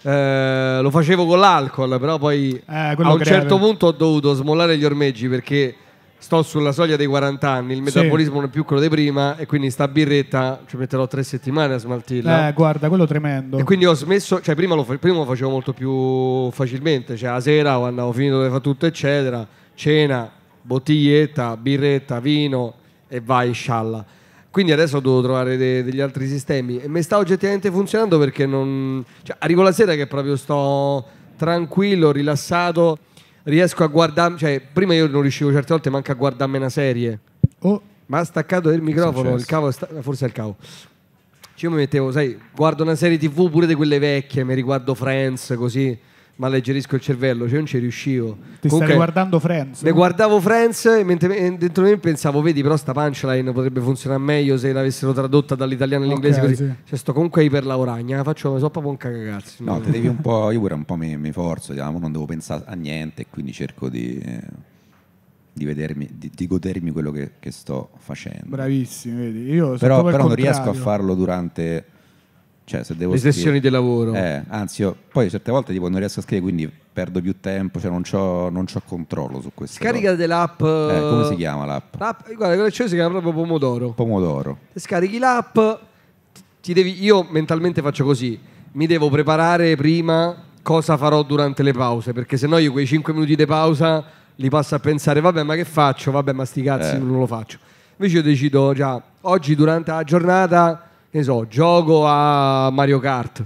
Eh, lo facevo con l'alcol, però poi eh, a un greve. certo punto ho dovuto smollare gli ormeggi perché sto sulla soglia dei 40 anni, il metabolismo sì. non è più quello di prima e quindi sta birretta ci metterò tre settimane a smaltirla. Eh, guarda, quello tremendo. E quindi ho smesso, cioè prima lo, prima lo facevo molto più facilmente, cioè la sera quando avevo finito dove fa tutto eccetera, cena, bottiglietta, birretta, vino e vai scialla. Quindi adesso devo trovare de- degli altri sistemi e mi sta oggettivamente funzionando perché non... Cioè, arrivo la sera che proprio sto tranquillo, rilassato riesco a guardarmi, cioè prima io non riuscivo certe volte manco a guardarmi una serie. Oh. Ma ha staccato il microfono, il cavo, sta- forse è il cavo. Cioè, io mi mettevo, sai, guardo una serie tv pure di quelle vecchie, mi riguardo Friends, così ma alleggerisco il cervello, cioè non ci riuscivo. Ti Comunque, guardando Friends? Ne guardavo Friends e mentre, dentro di me pensavo, vedi, però sta punchline potrebbe funzionare meglio se l'avessero tradotta dall'italiano all'inglese okay, così. Sì. Cioè, sto comunque iperlavoragna, la eh, faccio, so proprio un cagazzi. No, te devi un po', io pure un po' mi, mi forzo, diciamo, non devo pensare a niente, quindi cerco di... di, vedermi, di, di, godermi quello che, che, sto facendo. Bravissimo, vedi? Io però, però non riesco a farlo durante cioè, se devo le scrivere, sessioni di lavoro. Eh, anzi, io, poi certe volte tipo, non riesco a scrivere, quindi perdo più tempo, cioè non ho, non controllo su questo. Scarica cose. dell'app. Eh, come si chiama l'app? l'app guarda, quella cioè si chiama proprio Pomodoro. Pomodoro. Scarichi l'app, devi, io mentalmente faccio così, mi devo preparare prima cosa farò durante le pause, perché se no io quei 5 minuti di pausa li passo a pensare, vabbè ma che faccio, vabbè ma sti cazzi eh. non lo faccio. Invece io decido già, oggi durante la giornata ne so, gioco a Mario Kart,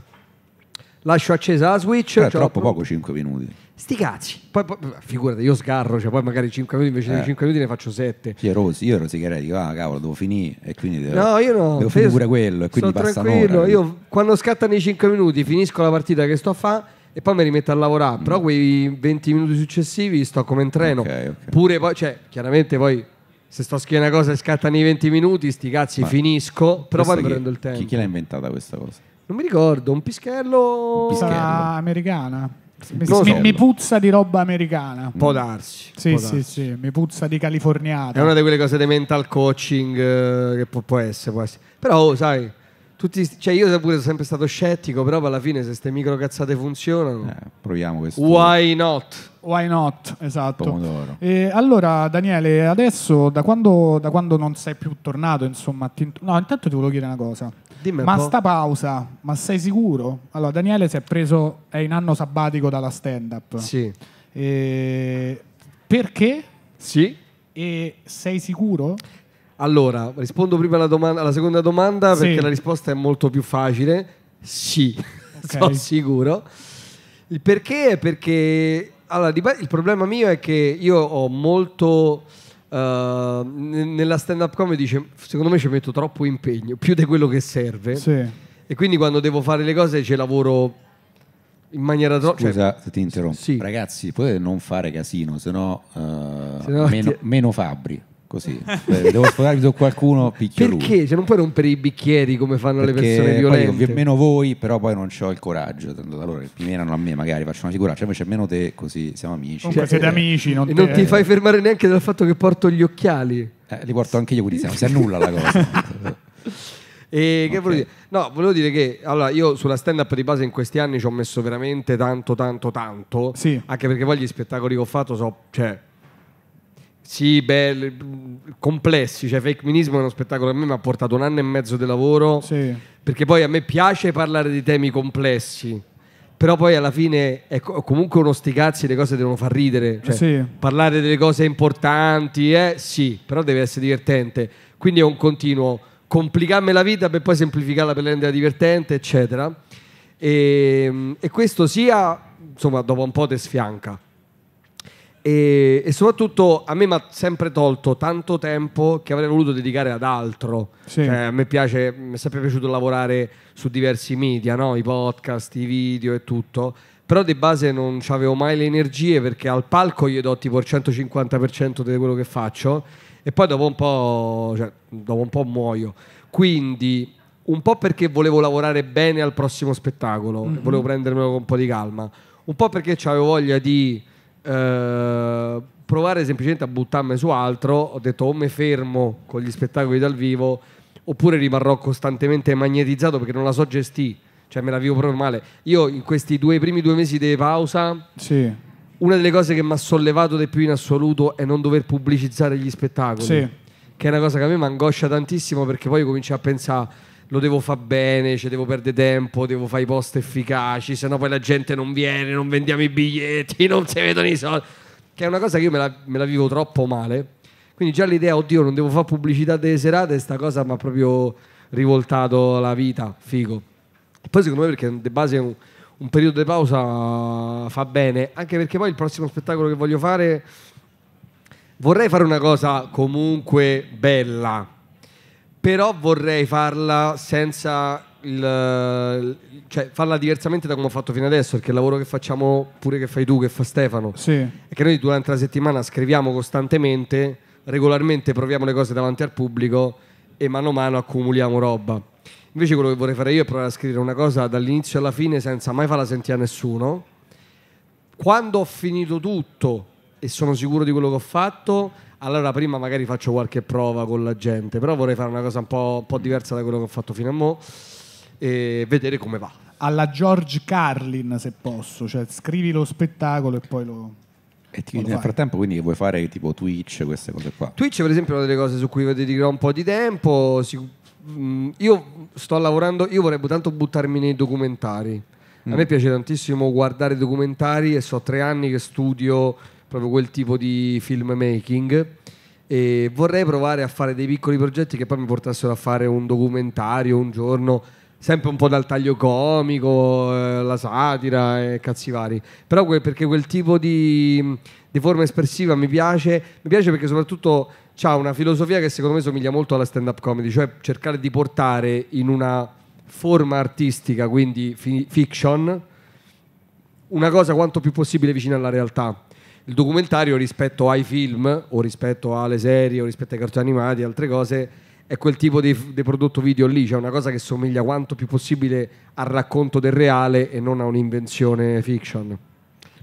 lascio accesa la Switch. È troppo poco 5 minuti. Sti cazzi. Poi, poi, figurati, io sgarro, cioè poi magari 5 minuti invece eh. di 5 minuti ne faccio 7. Io ero, io rosicherei, dico, ah cavolo, devo finire e quindi devo, no, io no. devo finire pure quello e quindi passa tranquillo, Io quando scattano i 5 minuti finisco la partita che sto a fare e poi mi rimetto a lavorare, mm. però quei 20 minuti successivi sto come in treno. Okay, okay. Pure poi, cioè, chiaramente poi se sto a scrivere una cosa e scattano i 20 minuti, sti cazzi, Ma finisco. Però poi mi prendo il tempo. Chi, chi l'ha inventata questa cosa? Non mi ricordo, un pischello. Un pischello. americana. Mi, so. mi, mi, puzza di roba americana. Può darsi. Sì, può sì, darsi. sì, mi puzza di californiana. È una di quelle cose di mental coaching eh, che può, può, essere, può, essere, Però, oh, sai, tutti, cioè io pure sono sempre stato scettico, però alla fine se queste micro cazzate funzionano... Eh, proviamo questo. Why not? Why not, esatto. E allora Daniele, adesso da quando, da quando, non sei più tornato, insomma, ti, no, intanto ti volevo chiedere una cosa. Dimmi ma po'. sta pausa, ma sei sicuro? Allora Daniele si è preso, è in anno sabbatico dalla stand-up. Sì. E perché? Sì. E sei sicuro? Allora, rispondo prima alla, domanda, alla seconda domanda sì. perché la risposta è molto più facile. Sì, okay. sono sicuro. Il perché è perché... Allora, il problema mio è che io ho molto... Uh, nella stand-up comedy secondo me ci metto troppo impegno, più di quello che serve. Sì. E quindi quando devo fare le cose ci lavoro in maniera troppo... Cioè Scusa, cioè, ti interrompo. Sì. Ragazzi, potete non fare casino, sennò, uh, eh, sennò meno, ti... meno fabbri. Così, devo sfogarmi su qualcuno, picchio Perché? Lui. Cioè, non puoi rompere i bicchieri come fanno Perché le persone violente. Dico, meno voi, però poi non ho il coraggio. tanto da loro Allora, pimerano a me, magari faccio una figura. Cioè, invece meno te, così siamo amici. Comunque cioè, siete amici. Non, e te... non ti fai fermare neanche dal fatto che porto gli occhiali. Eh, li porto anche io, quindi siamo, si annulla la cosa. E che okay. volevo dire? No, volevo dire che allora, io sulla stand up di base in questi anni ci ho messo veramente tanto, tanto, tanto. Sì. Anche perché poi gli spettacoli che ho fatto so, cioè, sì, beh, complessi, cioè Fake Minismo è uno spettacolo che a me mi ha portato un anno e mezzo di lavoro, sì. perché poi a me piace parlare di temi complessi, però poi alla fine è comunque uno sticazzi, le cose devono far ridere, cioè, sì. parlare delle cose importanti, eh, sì, però deve essere divertente, quindi è un continuo complicarmi la vita per poi semplificarla per renderla divertente, eccetera. E, ehm, e questo sia, insomma, dopo un po' ti sfianca e, e, soprattutto a me mi ha sempre tolto tanto tempo che avrei voluto dedicare ad altro. Sì. Cioè, a me piace, mi è sempre piaciuto lavorare su diversi media, no? i podcast, i video e tutto. Però di base non avevo mai le energie perché al palco io do tipo il 150% di quello che faccio e poi dopo un po', cioè, dopo un po muoio. Quindi un po' perché volevo lavorare bene al prossimo spettacolo, mm-hmm. volevo prendermelo con un po' di calma, un po' perché avevo voglia di eh, provare semplicemente a buttarmi su altro, ho detto o mi fermo con gli spettacoli dal vivo oppure rimarrò costantemente magnetizzato perché non la so gestire, cioè me la vivo proprio male. Io in questi due, primi due mesi di pausa, sì. una delle cose che mi ha sollevato di più in assoluto è non dover pubblicizzare gli spettacoli, sì. che è una cosa che a me mi angoscia tantissimo perché poi comincio a pensare lo devo fare bene, ci devo perdere tempo, devo fare i post efficaci, sennò poi la gente non viene, non vendiamo i biglietti, non si vedono i soldi. Che è una cosa che io me la, me la vivo troppo male. Quindi già l'idea, oddio, non devo fare pubblicità delle serate, sta cosa mi ha proprio rivoltato la vita, figo. E poi secondo me perché di base un, un periodo di pausa fa bene, anche perché poi il prossimo spettacolo che voglio fare vorrei fare una cosa comunque bella però vorrei farla senza il, cioè farla diversamente da come ho fatto fino adesso perché il lavoro che facciamo pure che fai tu che fa Stefano sì. è che noi durante la settimana scriviamo costantemente regolarmente proviamo le cose davanti al pubblico e mano a mano accumuliamo roba invece quello che vorrei fare io è provare a scrivere una cosa dall'inizio alla fine senza mai farla sentire a nessuno quando ho finito tutto e sono sicuro di quello che ho fatto allora prima magari faccio qualche prova con la gente, però vorrei fare una cosa un po', un po diversa da quello che ho fatto fino a mo' e vedere come va. Alla George Carlin, se posso, cioè scrivi lo spettacolo e poi lo... E ti, nel frattempo quindi vuoi fare tipo Twitch, queste cose qua? Twitch per esempio è una delle cose su cui dedicherò un po' di tempo, mm, io sto lavorando, io vorrei tanto buttarmi nei documentari, a me mm. piace tantissimo guardare documentari e so tre anni che studio proprio quel tipo di filmmaking e vorrei provare a fare dei piccoli progetti che poi mi portassero a fare un documentario un giorno sempre un po' dal taglio comico, eh, la satira e cazzi vari. Però que- perché quel tipo di, di, forma espressiva mi piace, mi piace perché soprattutto ha una filosofia che secondo me somiglia molto alla stand-up comedy, cioè cercare di portare in una forma artistica, quindi fi- fiction, una cosa quanto più possibile vicina alla realtà il documentario rispetto ai film o rispetto alle serie o rispetto ai cartoni animati e altre cose è quel tipo di, di prodotto video lì, cioè una cosa che somiglia quanto più possibile al racconto del reale e non a un'invenzione fiction.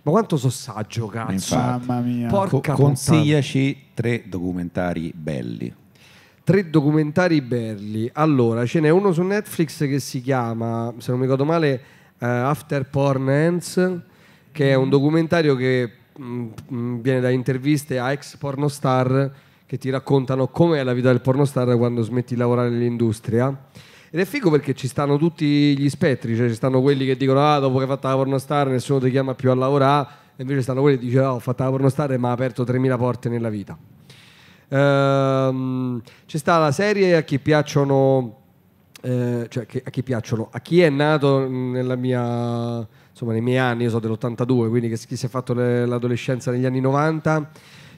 Ma quanto so saggio, cazzo. Infatti. Mamma mia. Porca Co- consigliaci puttana. tre documentari belli. Tre documentari belli. Allora, ce n'è uno su Netflix che si chiama, se non mi ricordo male, uh, After Porn Ends, che è un mm. documentario che Mm, mm, viene da interviste a ex pornostar che ti raccontano com'è la vita del pornostar quando smetti di lavorare nell'industria. Ed è figo perché ci stanno tutti gli spettri, cioè ci stanno quelli che dicono ah dopo che hai fatto la pornostar nessuno ti chiama più a lavorare, e invece stanno quelli che dicono ah ho fatto la pornostar ma ha aperto 3000 porte nella vita. Ehm, c'è sta la serie a chi piacciono, eh, cioè a chi piacciono, a chi è nato nella mia insomma, nei miei anni, io sono dell'82, quindi chi si è fatto le, l'adolescenza negli anni 90,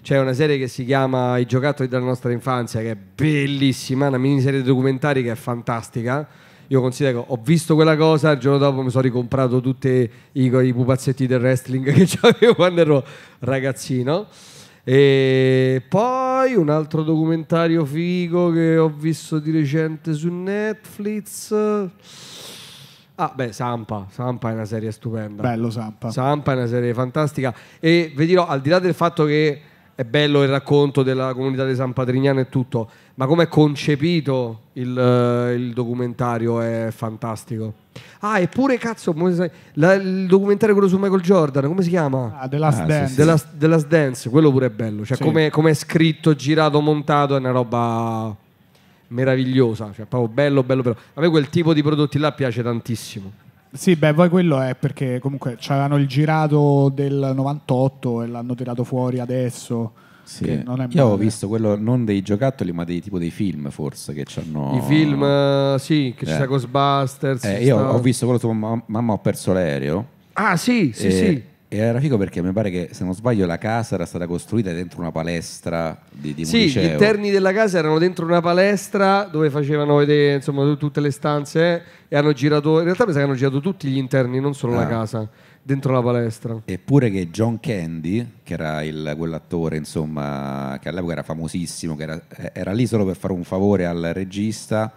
c'è una serie che si chiama I giocattoli della nostra infanzia, che è bellissima, una miniserie di documentari che è fantastica. Io considero ho visto quella cosa, il giorno dopo mi sono ricomprato tutti i, i pupazzetti del wrestling che avevo quando ero ragazzino. E poi un altro documentario figo che ho visto di recente su Netflix. Ah, beh, Sampa. Sampa è una serie stupenda. Bello Sampa. Sampa è una serie fantastica. E vi dirò, al di là del fatto che è bello il racconto della comunità di San Patrignano e tutto, ma come è concepito il, eh, il, documentario è fantastico. Ah, eppure cazzo, la, il documentario quello su Michael Jordan, come si chiama? Ah, The Last ah, Dance. Sì, sì. The, Last, The Last Dance, quello pure è bello. Cioè, sì. come è scritto, girato, montato, è una roba meravigliosa, cioè proprio bello, bello, bello. A me quel tipo di prodotti là piace tantissimo. Sì, beh, poi quello è perché comunque c'erano il girato del 98 e l'hanno tirato fuori adesso. Sì. non Io male. ho visto quello non dei giocattoli, ma dei, tipo dei film forse che c'hanno. I film, eh, sì, che eh. c'è Ghostbusters. Eh, io sta... ho visto quello su Mamma ho perso l'aereo. Ah, sì, sì, e... sì era figo perché mi pare che, se non sbaglio, la casa era stata costruita dentro una palestra di, di sì, gli interni della casa erano dentro una palestra dove facevano vedere insomma, tutte le stanze eh, e hanno girato, in realtà mi sa che hanno girato tutti gli interni, non solo ah. la casa, dentro la palestra. Eppure che John Candy, che era il, quell'attore insomma, che all'epoca era famosissimo, che era, eh, era lì solo per fare un favore al regista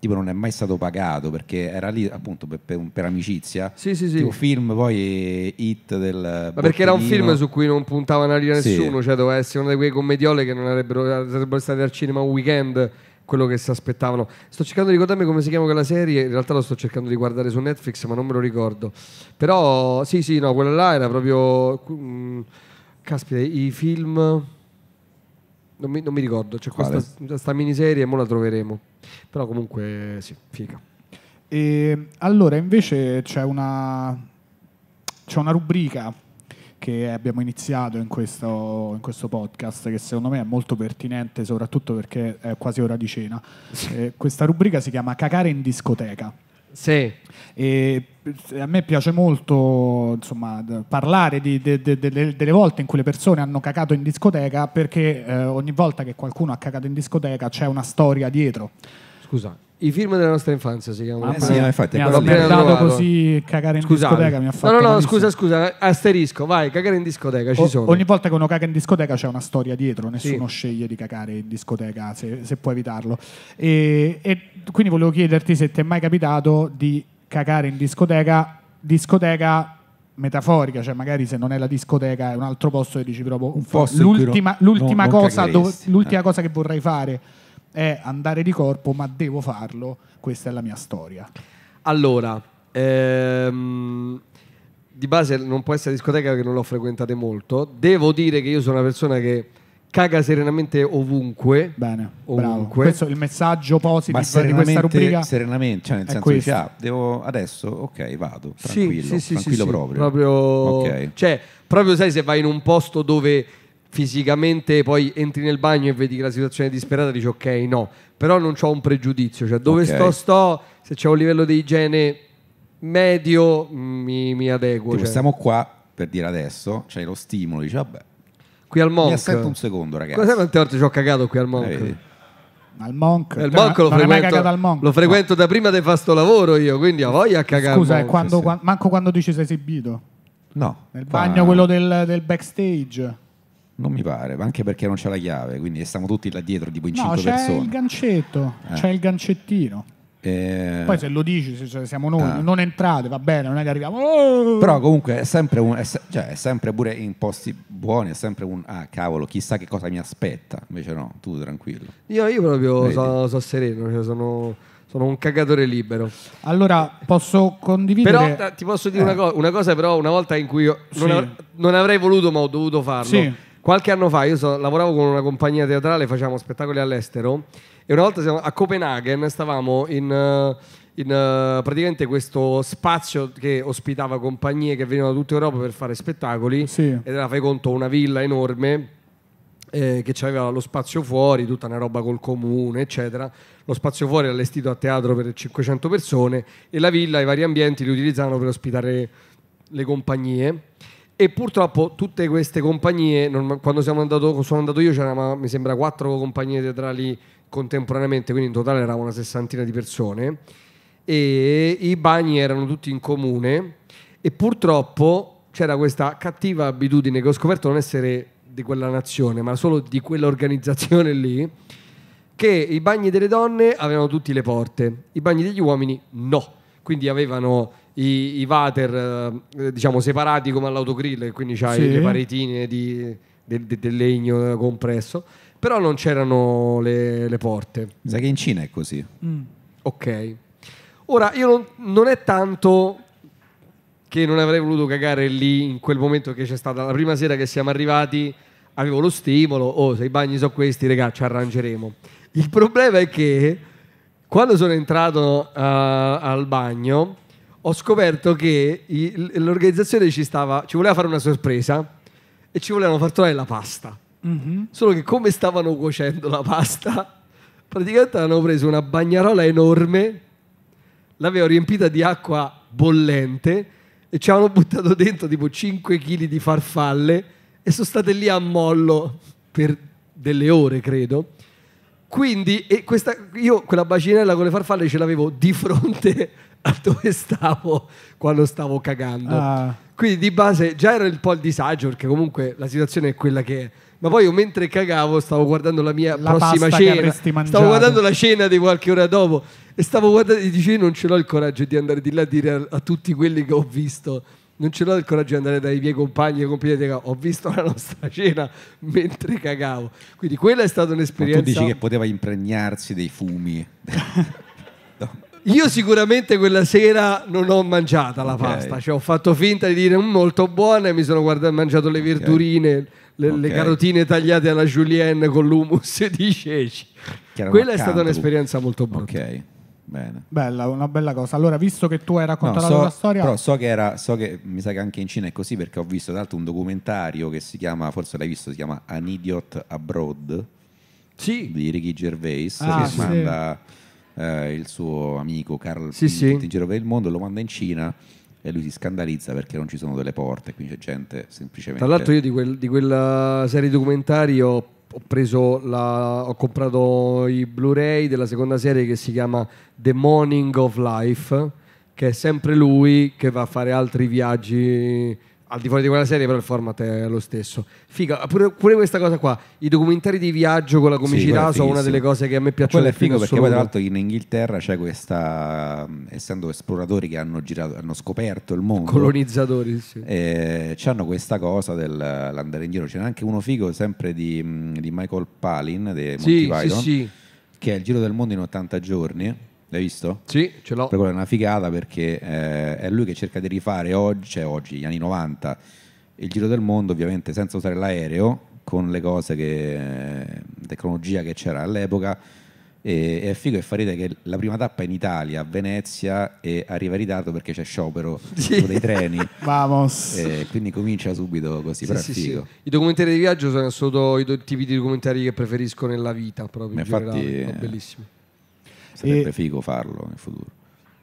tipo non è mai stato pagato perché era lì appunto per, per, per amicizia. Sì, sì, sì. Un film poi hit del... Ma perché era un film su cui non puntava una lira sì. nessuno, cioè doveva essere uno di quei commediole che non avrebbero, sarebbero stati al cinema un weekend quello che si aspettavano. Sto cercando di ricordarmi come si chiama quella serie, in realtà lo sto cercando di guardare su Netflix, ma non me lo ricordo. Però sì, sì, no, quella là era proprio... Mh, mm, caspita, i film... Non mi, non mi ricordo, c'è Quale? questa sta miniserie e mo la troveremo. Però comunque sì, figa. E allora, invece c'è una, c'è una rubrica che abbiamo iniziato in questo, in questo, podcast, che secondo me è molto pertinente, soprattutto perché è quasi ora di cena. Eh, questa rubrica si chiama Cacare in discoteca. Sì. E eh, a me piace molto insomma, parlare di, de, de, de, delle volte in cui le persone hanno cacato in discoteca perché eh, ogni volta che qualcuno ha cacato in discoteca c'è una storia dietro. Scusa, i film della nostra infanzia si chiamano. Eh sì, eh, infatti, mi hanno perdato così cagare in Scusate. discoteca mi ha fatto. No, no, no, scusa, scusa, asterisco, vai, cagare in discoteca, ci o, sono. Ogni volta che uno caga in discoteca c'è una storia dietro, nessuno sì. sceglie di cagare in discoteca se, se può evitarlo. E, e, quindi volevo chiederti se ti è mai capitato di cacare in discoteca, discoteca metaforica, cioè magari se non è la discoteca è un altro posto e dici proprio un posto l'ultima, l'ultima, non cosa, dove, l'ultima eh. cosa che vorrei fare è andare di corpo, ma devo farlo, questa è la mia storia. Allora, ehm, di base non può essere discoteca perché non l'ho frequentata molto, devo dire che io sono una persona che caga serenamente ovunque. Bene, ovunque. Questo è il messaggio positivo di questa rubrica. Serenamente, cioè nel senso che ah, devo adesso, ok, vado, tranquillo, sì, sì, tranquillo sì, proprio. proprio... Okay. Cioè, proprio sai se vai in un posto dove fisicamente poi entri nel bagno e vedi che la situazione è disperata dici ok, no, però non ho un pregiudizio, cioè dove okay. sto sto, se c'è un livello di igiene medio mi, mi adeguo. Tipo, cioè. Stiamo qua per dire adesso, c'è cioè lo stimolo, dici vabbè, Qui al Monk. Mi assento un secondo, ragazzi. Cosa quante volte ci ho cagato qui al Monk? al eh, Monk, il Monk eh, cioè, lo frequento, Monk. lo frequento da prima di fare sto lavoro io, quindi ho voglia a cagare. Scusa, quando, sì. manco quando dici sei esibito? No. Nel bagno, quello del, del backstage? Non mi pare, ma anche perché non c'è la chiave, quindi stiamo tutti là dietro, tipo in no, 5 persone. No, c'è il gancetto, eh. c'è il gancettino. E... Eh, Poi se lo dici, cioè siamo noi, ah. non entrate, va bene, non è che arriviamo. Però comunque è sempre, un, è, cioè è sempre pure in posti buoni, è sempre un ah cavolo, chissà che cosa mi aspetta. Invece no, tu tranquillo. Io, io proprio sono so sereno, cioè sono, sono, un cagatore libero. Allora posso condividere. Però eh, ti posso dire eh. una, cosa, una, cosa, però, una volta in cui io sì. non, av- non, avrei voluto, ma ho dovuto farlo. Sì. Qualche anno fa io so, lavoravo con una compagnia teatrale, facevamo spettacoli all'estero. E una volta siamo a Copenaghen, stavamo in... Eh, in uh, praticamente questo spazio che ospitava compagnie che venivano da tutta Europa per fare spettacoli sì. ed era fai conto una villa enorme eh, che aveva lo spazio fuori, tutta una roba col comune, eccetera. Lo spazio fuori era allestito a teatro per 500 persone e la villa, i vari ambienti li utilizzavano per ospitare le compagnie. E purtroppo tutte queste compagnie, non, quando andato, sono andato io c'erano mi sembra quattro compagnie teatrali contemporaneamente, quindi in totale eravamo una sessantina di persone e i bagni erano tutti in comune e purtroppo c'era questa cattiva abitudine che ho scoperto non essere di quella nazione, ma solo di quell'organizzazione lì, che i bagni delle donne avevano tutte le porte, i bagni degli uomini no. Quindi avevano i, i vater, eh, diciamo, separati come all'autogrill, quindi c'hai sì. le paretine di, del, del legno compresso però non c'erano le, le porte. Mi sa che in Cina è così. Mm. Ok. Ora, io non, non è tanto che non avrei voluto cagare lì in quel momento che c'è stata la prima sera che siamo arrivati avevo lo stimolo oh se i bagni sono questi regà ci arrangeremo il problema è che quando sono entrato uh, al bagno ho scoperto che i, l'organizzazione ci stava ci voleva fare una sorpresa e ci volevano far trovare la pasta Mm-hmm. Solo che come stavano cuocendo la pasta, praticamente hanno preso una bagnarola enorme, l'avevano riempita di acqua bollente e ci avevano buttato dentro tipo 5 kg di farfalle e sono state lì a mollo per delle ore, credo. Quindi questa, io quella bacinella con le farfalle ce l'avevo di fronte a dove stavo quando stavo cagando. Ah. Quindi di base già era un po' il disagio perché comunque la situazione è quella che è ma poi io mentre cagavo stavo guardando la mia la prossima cena. Stavo guardando la cena di qualche ora dopo e stavo guardando e dicevo non ce l'ho il coraggio di andare di là a dire a, a tutti quelli che ho visto. Non ce l'ho il coraggio di andare dai miei compagni e compagni ho visto la nostra cena mentre cagavo. Quindi quella è stata un'esperienza. Ma tu dici che poteva impregnarsi dei fumi. no. Io sicuramente quella sera non ho mangiata la okay. pasta, cioè ho fatto finta di dire mm, molto buona e mi sono guardato, mangiato le verdurine le, okay. le carotine tagliate alla julienne con l'humus di ceci. Quella è stata un'esperienza molto brutta. Ok. Bene. Bella, una bella cosa. Allora, visto che tu hai raccontato no, so, la storia. Però so che era, so che mi sa che anche in Cina è così, perché ho visto tra l'altro un documentario che si chiama, forse l'hai visto, si chiama An Idiot Abroad sì. di Ricky Gervais ah, che sì. manda eh, il suo amico Carl sì, sì. in giro per il mondo, lo manda in Cina e lui si scandalizza perché non ci sono delle porte, quindi c'è gente semplicemente... Tra l'altro io di, quel, di quella serie documentari ho, ho, la, ho comprato i Blu-ray della seconda serie che si chiama The Morning of Life, che è sempre lui che va a fare altri viaggi al di fuori di quella serie, però il format è lo stesso. Figa, pure, pure questa cosa qua. I documentari di viaggio con la comicità sì, sono una delle cose che a me piacciono. Quello è figo perché poi, tra l'altro, in Inghilterra c'è questa. Essendo esploratori che hanno, girato, hanno scoperto il mondo, colonizzatori, sì. Eh, hanno questa cosa dell'andare in giro. C'è anche uno figo, sempre di, di Michael Palin, di Monty sì, Python, sì, sì. che è il giro del mondo in 80 giorni L'hai visto? Sì, ce l'ho. Però è una figata perché eh, è lui che cerca di rifare oggi, cioè oggi, gli anni 90, il giro del mondo ovviamente senza usare l'aereo, con le cose che, eh, tecnologia che c'era all'epoca. E, e, è figo e farete che la prima tappa è in Italia, a Venezia, e arriva in ritardo perché c'è sciopero sì. dei treni. Vamos! E quindi comincia subito così. Sì, sì, sì, I documentari di viaggio sono solo i tipi di documentari che preferisco nella vita, proprio. Ma in infatti, generale, bellissimi Sarebbe e... figo farlo in futuro.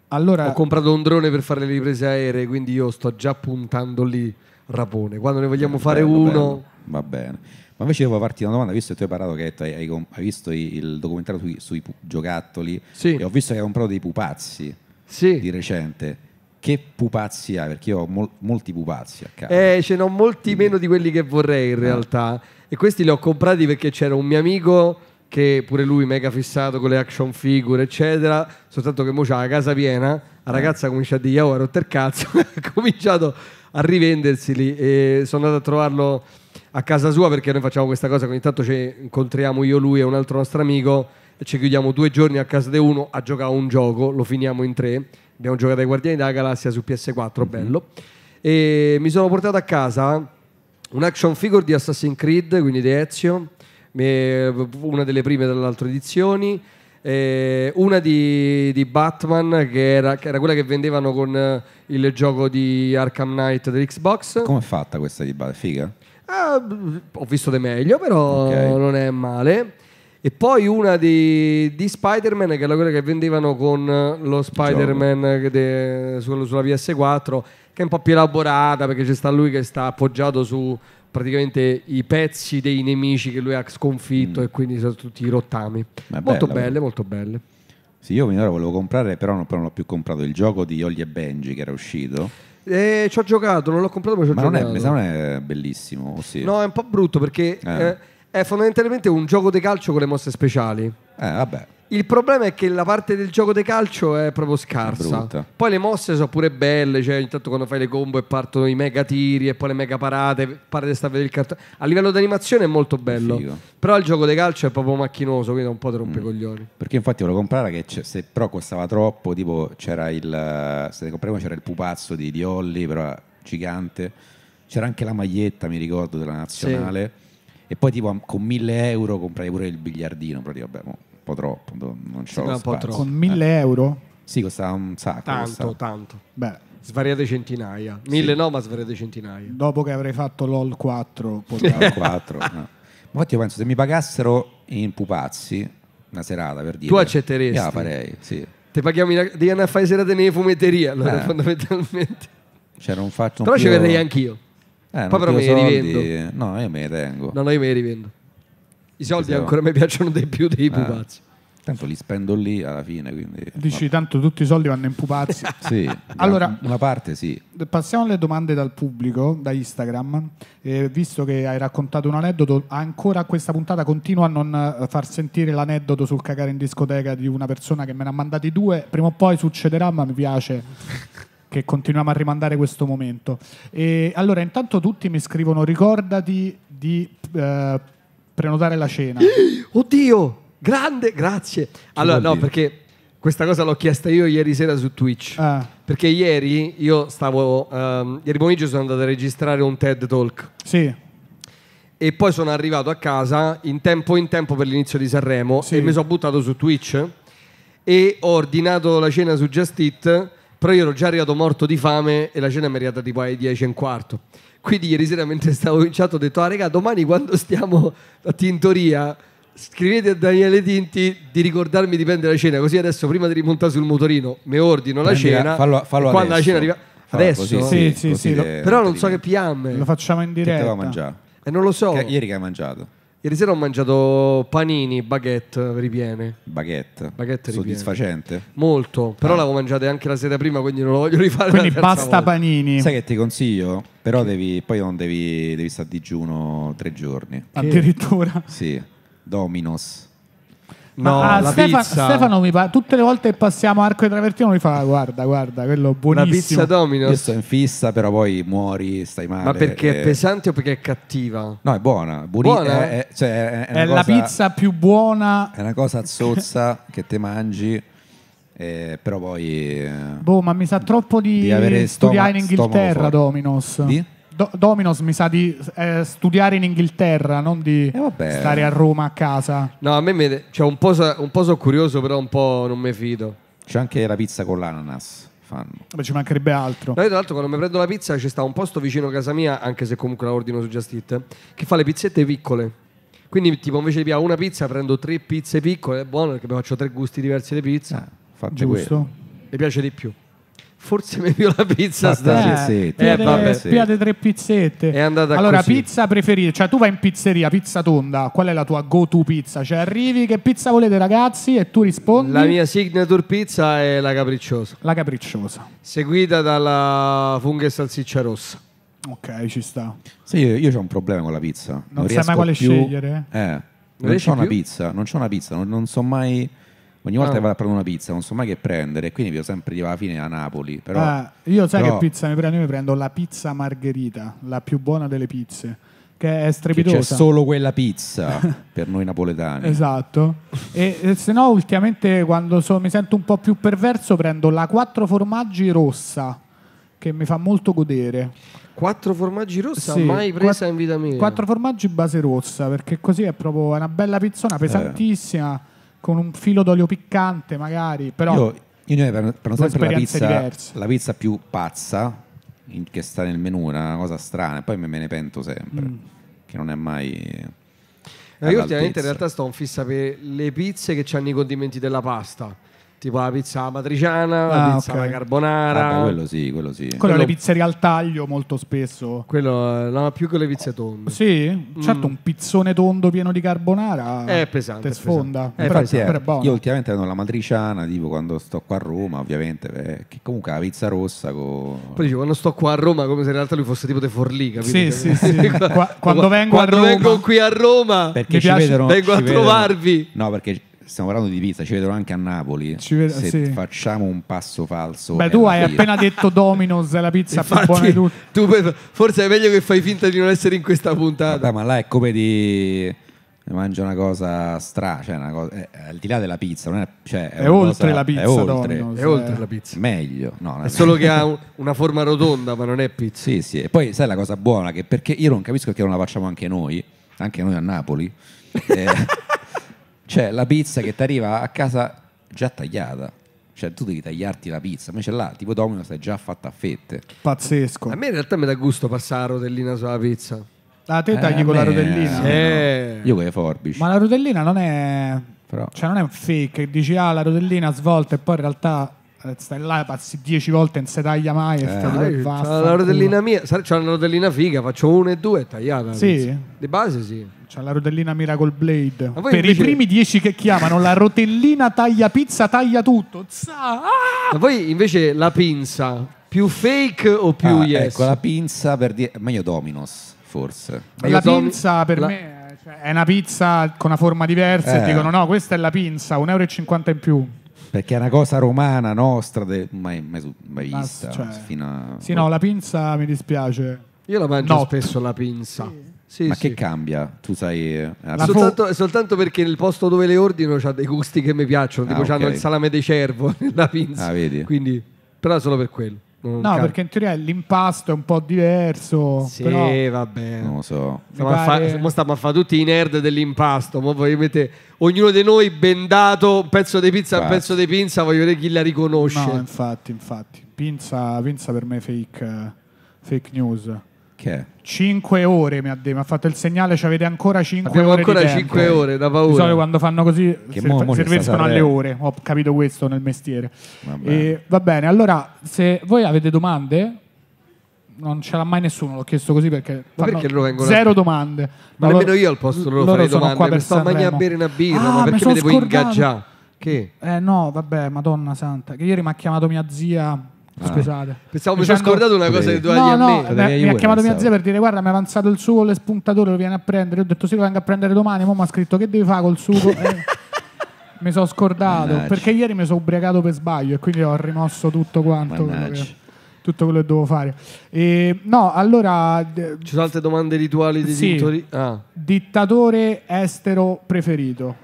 Allora... Ho comprato un drone per fare le riprese aeree, quindi io sto già puntando lì rapone. Quando ne vogliamo eh, fare bello, uno... Bello. Va bene. Ma invece devo farti una domanda, visto che tu hai parlato che hai, hai, hai visto il documentario sui, sui pu- giocattoli sì. e ho visto che hai comprato dei pupazzi sì. di recente. Che pupazzi hai? Perché io ho mol- molti pupazzi a casa. Eh, ce ne ho molti meno di quelli che vorrei in eh. realtà. E questi li ho comprati perché c'era un mio amico che pure lui mega fissato con le action figure, eccetera. Soltanto che mo c'ha la casa piena, la ragazza comincia a dire oh, ero ter cazzo, ha cominciato a rivendersi lì e sono andato a trovarlo a casa sua perché noi facciamo questa cosa che ogni tanto ci incontriamo io, lui e un altro nostro amico e ci chiudiamo due giorni a casa di uno a giocare un gioco, lo finiamo in tre. Abbiamo giocato ai Guardiani della Galassia su PS4, mhm. bello. E mi sono portato a casa un action figure di Assassin's Creed, quindi di Ezio, una delle prime dell'altra edizioni, eh, una di, di Batman che era, che era, quella che vendevano con eh, il gioco di Arkham Knight dell'Xbox. Come è fatta questa di Batman? Figa? Ah, ho visto di meglio, però okay. non è male. E poi una di, di Spider-Man, che era quella che vendevano con eh, lo Spider-Man de, sulla, sulla PS4, che è un po' più elaborata perché c'è sta lui che sta appoggiato su, praticamente i pezzi dei nemici che lui ha sconfitto mm. e quindi sono tutti i rottami. Bella, molto belle, molto belle. Sì, io finora volevo comprare, però non, però non, ho più comprato il gioco di Oli e Benji che era uscito. Eh, ci ho giocato, non l'ho comprato, ma ci ho ma giocato. Non è, non è bellissimo, sì. No, è un po' brutto perché eh. Eh, è fondamentalmente un gioco di calcio con le mosse speciali. Eh, vabbè. Il problema è che la parte del gioco di calcio è proprio scarsa. Brutta. Poi le mosse sono pure belle, cioè intanto quando fai le combo e partono i mega tiri e poi le mega parate, pare di star a vedere il cartone. A livello di animazione è molto bello, Figo. però il gioco di calcio è proprio macchinoso, quindi un po' ti rompe i mm. coglioni. Perché infatti volevo comprare che se però costava troppo, tipo c'era il se ne compriamo c'era il pupazzo di, di Olli, però gigante. C'era anche la maglietta, mi ricordo, della nazionale. Sì. E poi tipo con 1000 euro comprai pure il biliardino, proprio, vabbè, po' troppo, boh, non c'ho Sembra un po' troppo. Con 1000 eh. euro? Sì, costava un sacco. Tanto, costava. tanto. Beh, Svariate centinaia. Mille no, ma svariate centinaia. dopo che avrei fatto l'All 4, potevo- Era quattro, no. Ma infatti io penso se mi pagassero in pupazzi una serata per dire... Tu accetteresti? Io farei, sì. Ti paghiamo in, devi andare a fare serate nelle fumetterie, allora, Eh. fondamentalmente. Cioè non faccio un Però ci più- verrei anch'io. Eh, Poi però più me li rivendo. No, io me li tengo. No, no, io me li rivendo. I soldi Questo ancora mi piacciono di più dei eh. pupazzi. Ah, tanto li spendo lì alla fine. Quindi... Dici, tanto tutti i soldi vanno in pupazzi. sì, allora, una parte sì. Passiamo alle domande dal pubblico, da Instagram. Eh, visto che hai raccontato un aneddoto, ancora a questa puntata continuo a non eh, far sentire l'aneddoto sul cagare in discoteca di una persona che me ne ha mandati due. Prima o poi succederà, ma mi piace. che continuiamo a rimandare questo momento. E allora, intanto tutti mi scrivono: ricordati di eh, prenotare la cena. Oddio, grande, grazie. allora, no, perché questa cosa l'ho chiesta io ieri sera su Twitch. Ah. Perché ieri io stavo. Um, ieri pomeriggio sono andato a registrare un TED Talk. Sì. E poi sono arrivato a casa in tempo in tempo per l'inizio di Sanremo sì. e mi sono buttato su Twitch e ho ordinato la cena su Just Eat, però io ero già arrivato morto di fame e la cena mi è arrivata tipo alle 10 e un quarto. Quindi ieri sera mentre stavo cominciando ho detto, ah raga, domani quando stiamo a Tintoria scrivete a Daniele Tinti di ricordarmi di prendere la cena, così adesso prima di rimontare sul motorino mi ordino la Prendi, cena. Fallo, fallo quando adesso. la cena arriva... Adesso? Così, sì, sì, sì, sì, però non so che piamme. Lo facciamo in diretta. Che mangiare. E eh, non lo so. Che, ieri che hai mangiato? Ieri sera ho mangiato panini, baguette ripiene. Baguette. baguette ripiene. Soddisfacente? Molto, però ah. l'avevo mangiata anche la sera prima, quindi non lo voglio rifare. Quindi basta volta. panini. Sai che ti consiglio? Però devi, poi non devi, devi stare a digiuno tre giorni. Addirittura? Sì, Dominos. No, Ma ah, la Stefano, pizza. Stefano mi fa tutte le volte che passiamo Arco e Travertino mi fa guarda, guarda, quello buonissimo. La pizza Domino. Io sto in fissa, però poi muori, stai male. Ma perché e... è eh, pesante o perché è cattiva? No, è buona. Buri- buona? È, eh, è, eh, cioè, è, è cosa, la pizza più buona. È una cosa zozza che te mangi. Eh, però poi. boh, ma mi sa troppo di, di studiare in Inghilterra, Dominos. Di? Do- Dominos mi sa di eh, studiare in Inghilterra, non di eh stare a Roma a casa. No, a me mi... cioè, un, po so- un po' so curioso, però un po' non mi fido. C'è anche la pizza con l'ananas. Fanno. Vabbè, ci mancherebbe altro. No, io, tra l'altro, quando mi prendo la pizza, ci sta un posto vicino a casa mia, anche se comunque la ordino su Just Eat, che fa le pizzette piccole. Quindi, tipo, invece di una pizza, prendo tre pizze piccole, è buono perché faccio tre gusti diversi di pizza. Ah, Giusto. Quello. Mi piace di più forse meglio la pizza stasera. Eh, eh, spiate tre pizzette. È andata allora, così. pizza preferita, cioè tu vai in pizzeria, pizza tonda, qual è la tua go-to pizza? Cioè arrivi, che pizza volete ragazzi? E tu rispondi. La mia signature pizza è la capricciosa. La capricciosa. Seguita dalla funghi e salsiccia rossa. Ok, ci sta. Sì, io, io ho un problema con la pizza. Non, non sai mai quale più... scegliere? Eh, non, non c'ho più? una pizza, non c'ho una pizza, non, non so mai ogni volta ah. che vado a prendere una pizza non so mai che prendere, quindi vedo sempre alla fine a Napoli. Però, ah, io sai però... che pizza mi prendo? Io mi prendo la pizza margherita, la più buona delle pizze che è strepitosa. Che c'è solo quella pizza per noi napoletani. Esatto. E, se no, ultimamente quando so, mi sento un po' più perverso, prendo la 4 formaggi rossa, che mi fa molto godere. 4 formaggi rossa sì, mai presa quatt- in vita mia. 4 formaggi base rossa, perché così è proprio una bella pizzona eh. pesantissima. Eh con un filo d'olio piccante magari, però... Io, io ne prendo, sempre la pizza, diverse. la pizza più pazza in, che sta nel menù, una cosa strana, e poi me, me ne pento sempre, mm. che non è mai... Eh, io ultimamente in realtà sto un fissa per le pizze che hanno i condimenti della pasta tipo la pizza matriciana, ah, la pizza okay. alla carbonara. Vabbè, quello sì, quello sì. Quello, le pizzerie al taglio molto spesso. Quello, no, più che le pizze tonde. Sì, mm. certo, un pizzone tondo pieno di carbonara è pesante. Te sfonda. È pesante. È, però è, io ultimamente vado la matriciana, tipo quando sto qua a Roma, ovviamente, beh, che comunque la pizza rossa. Co... Poi dice, quando sto qua a Roma, come se in realtà lui fosse tipo De Forlì, capito? Sì, sì, sì. quando, quando, vengo, quando vengo qui a Roma, perché ci, piace... vedono, vengo ci a trovarvi. No, perché stiamo parlando di pizza, ci vedono anche a Napoli. Ci Vedo, se sì. facciamo un passo falso. Beh, tu hai via. appena detto Domino's, la pizza Infatti, più buona di tutti. Tu, forse è meglio che fai finta di non essere in questa puntata. Vabbè, ma là è come di mangia una cosa strana, cioè una cosa, eh, al di là della pizza, non è, cioè, è, è oltre cosa, la pizza, è oltre, Domino's, è oltre eh. la pizza, meglio, no, è, solo che ha una forma rotonda, ma non è pizza. Sì, sì, e poi sai la cosa buona che perché io non capisco perché non la facciamo anche noi, anche noi a Napoli. Eh, cioè, la pizza che ti arriva a casa già tagliata. Cioè, tu devi tagliarti la pizza, Ma c'è là, tipo Domino's è già fatta a fette. Pazzesco. A me in realtà mi dà gusto passare la rotellina sulla pizza. Ah, te tagli Eh, con la a me- eh, rodellina. Eh. Io con le forbici. Ma la rodellina non è. Però- Cioè, non è un fake. Dici ah la rodellina svolta e poi in realtà eh, stai là, passi dieci volte e non si taglia mai. Eh, e ah, c'ho la rotellina mia, c'ho una rotellina figa, faccio uno e due e tagliata. Sì. Di base sì. C'è la rotellina Miracle Blade. Per invece... i primi dieci che chiamano la rotellina taglia pizza, taglia tutto. Zah, ah! voi invece la pinza, più fake o più ah, yes? Ecco, la pinza per dire... Meglio Dominos, forse. Ma la pinza per la... me... Cioè, è una pizza con una forma diversa eh. e dicono no, questa è la pinza, 1,50 euro in più. Perché è una cosa romana nostra, de... mai, mai, mai vista. Cioè, a... Sì, no, boh. la pinza mi dispiace. Io la mangio Not. spesso la pinza. Sì. Sì, ma sì. che cambia? Tu sai. Eh, soltanto, soltanto, perché nel posto dove le ordino c'ha dei gusti che mi piacciono, tipo ah, okay. hanno il salame di cervo nella pinza. Ah, vedi. Quindi, però solo per quello. No, can... perché in teoria l'impasto è un po' diverso. Sì, però... vabbè. Non lo so. Stiamo, pare... a fa... stiamo, a fare tutti i nerd dell'impasto. Mette... Ognuno di noi bendato un pezzo di pizza, Grazie. un pezzo di pinza. Voglio vedere chi la riconosce. No, infatti, infatti. Pinza, pinza per me fake, eh, fake news. Perché? 5 ore mi ha, de- mi ha fatto il segnale, ci avete ancora 5 Abbiamo ore. ancora 5 ore, da paura. Di solito quando fanno così Che si serviscono alle ore, ho capito questo nel mestiere. Va bene. E, va bene, allora se voi avete domande, non ce l'ha mai nessuno, l'ho chiesto così perché, Ma perché loro vengono- zero domande. Ma loro- nemmeno io al posto loro, farei sono domande. qua per sto mangiando a bere una birra, Ah, ma perché mi sono devo ingaggiare? Che? Eh no, vabbè, Madonna Santa. Che ieri mi ha chiamato mia zia Ah. Scusate. Pensavo mi sono scordato una cosa di doveva no, dire no, me. mi ha chiamato mia zia per dire guarda mi ha avanzato il sugo, le spuntature lo viene a prendere. ho detto sì lo vengo a prendere domani, mo mi ha scritto che devi fare col sugo. Eh, mi sono scordato Mannaggia. perché ieri mi sono ubriacato per sbaglio e quindi ho rimosso tutto quanto quello che, tutto quello che dovevo fare e, no allora ci sono altre domande rituali di sì, ah. dittatore estero preferito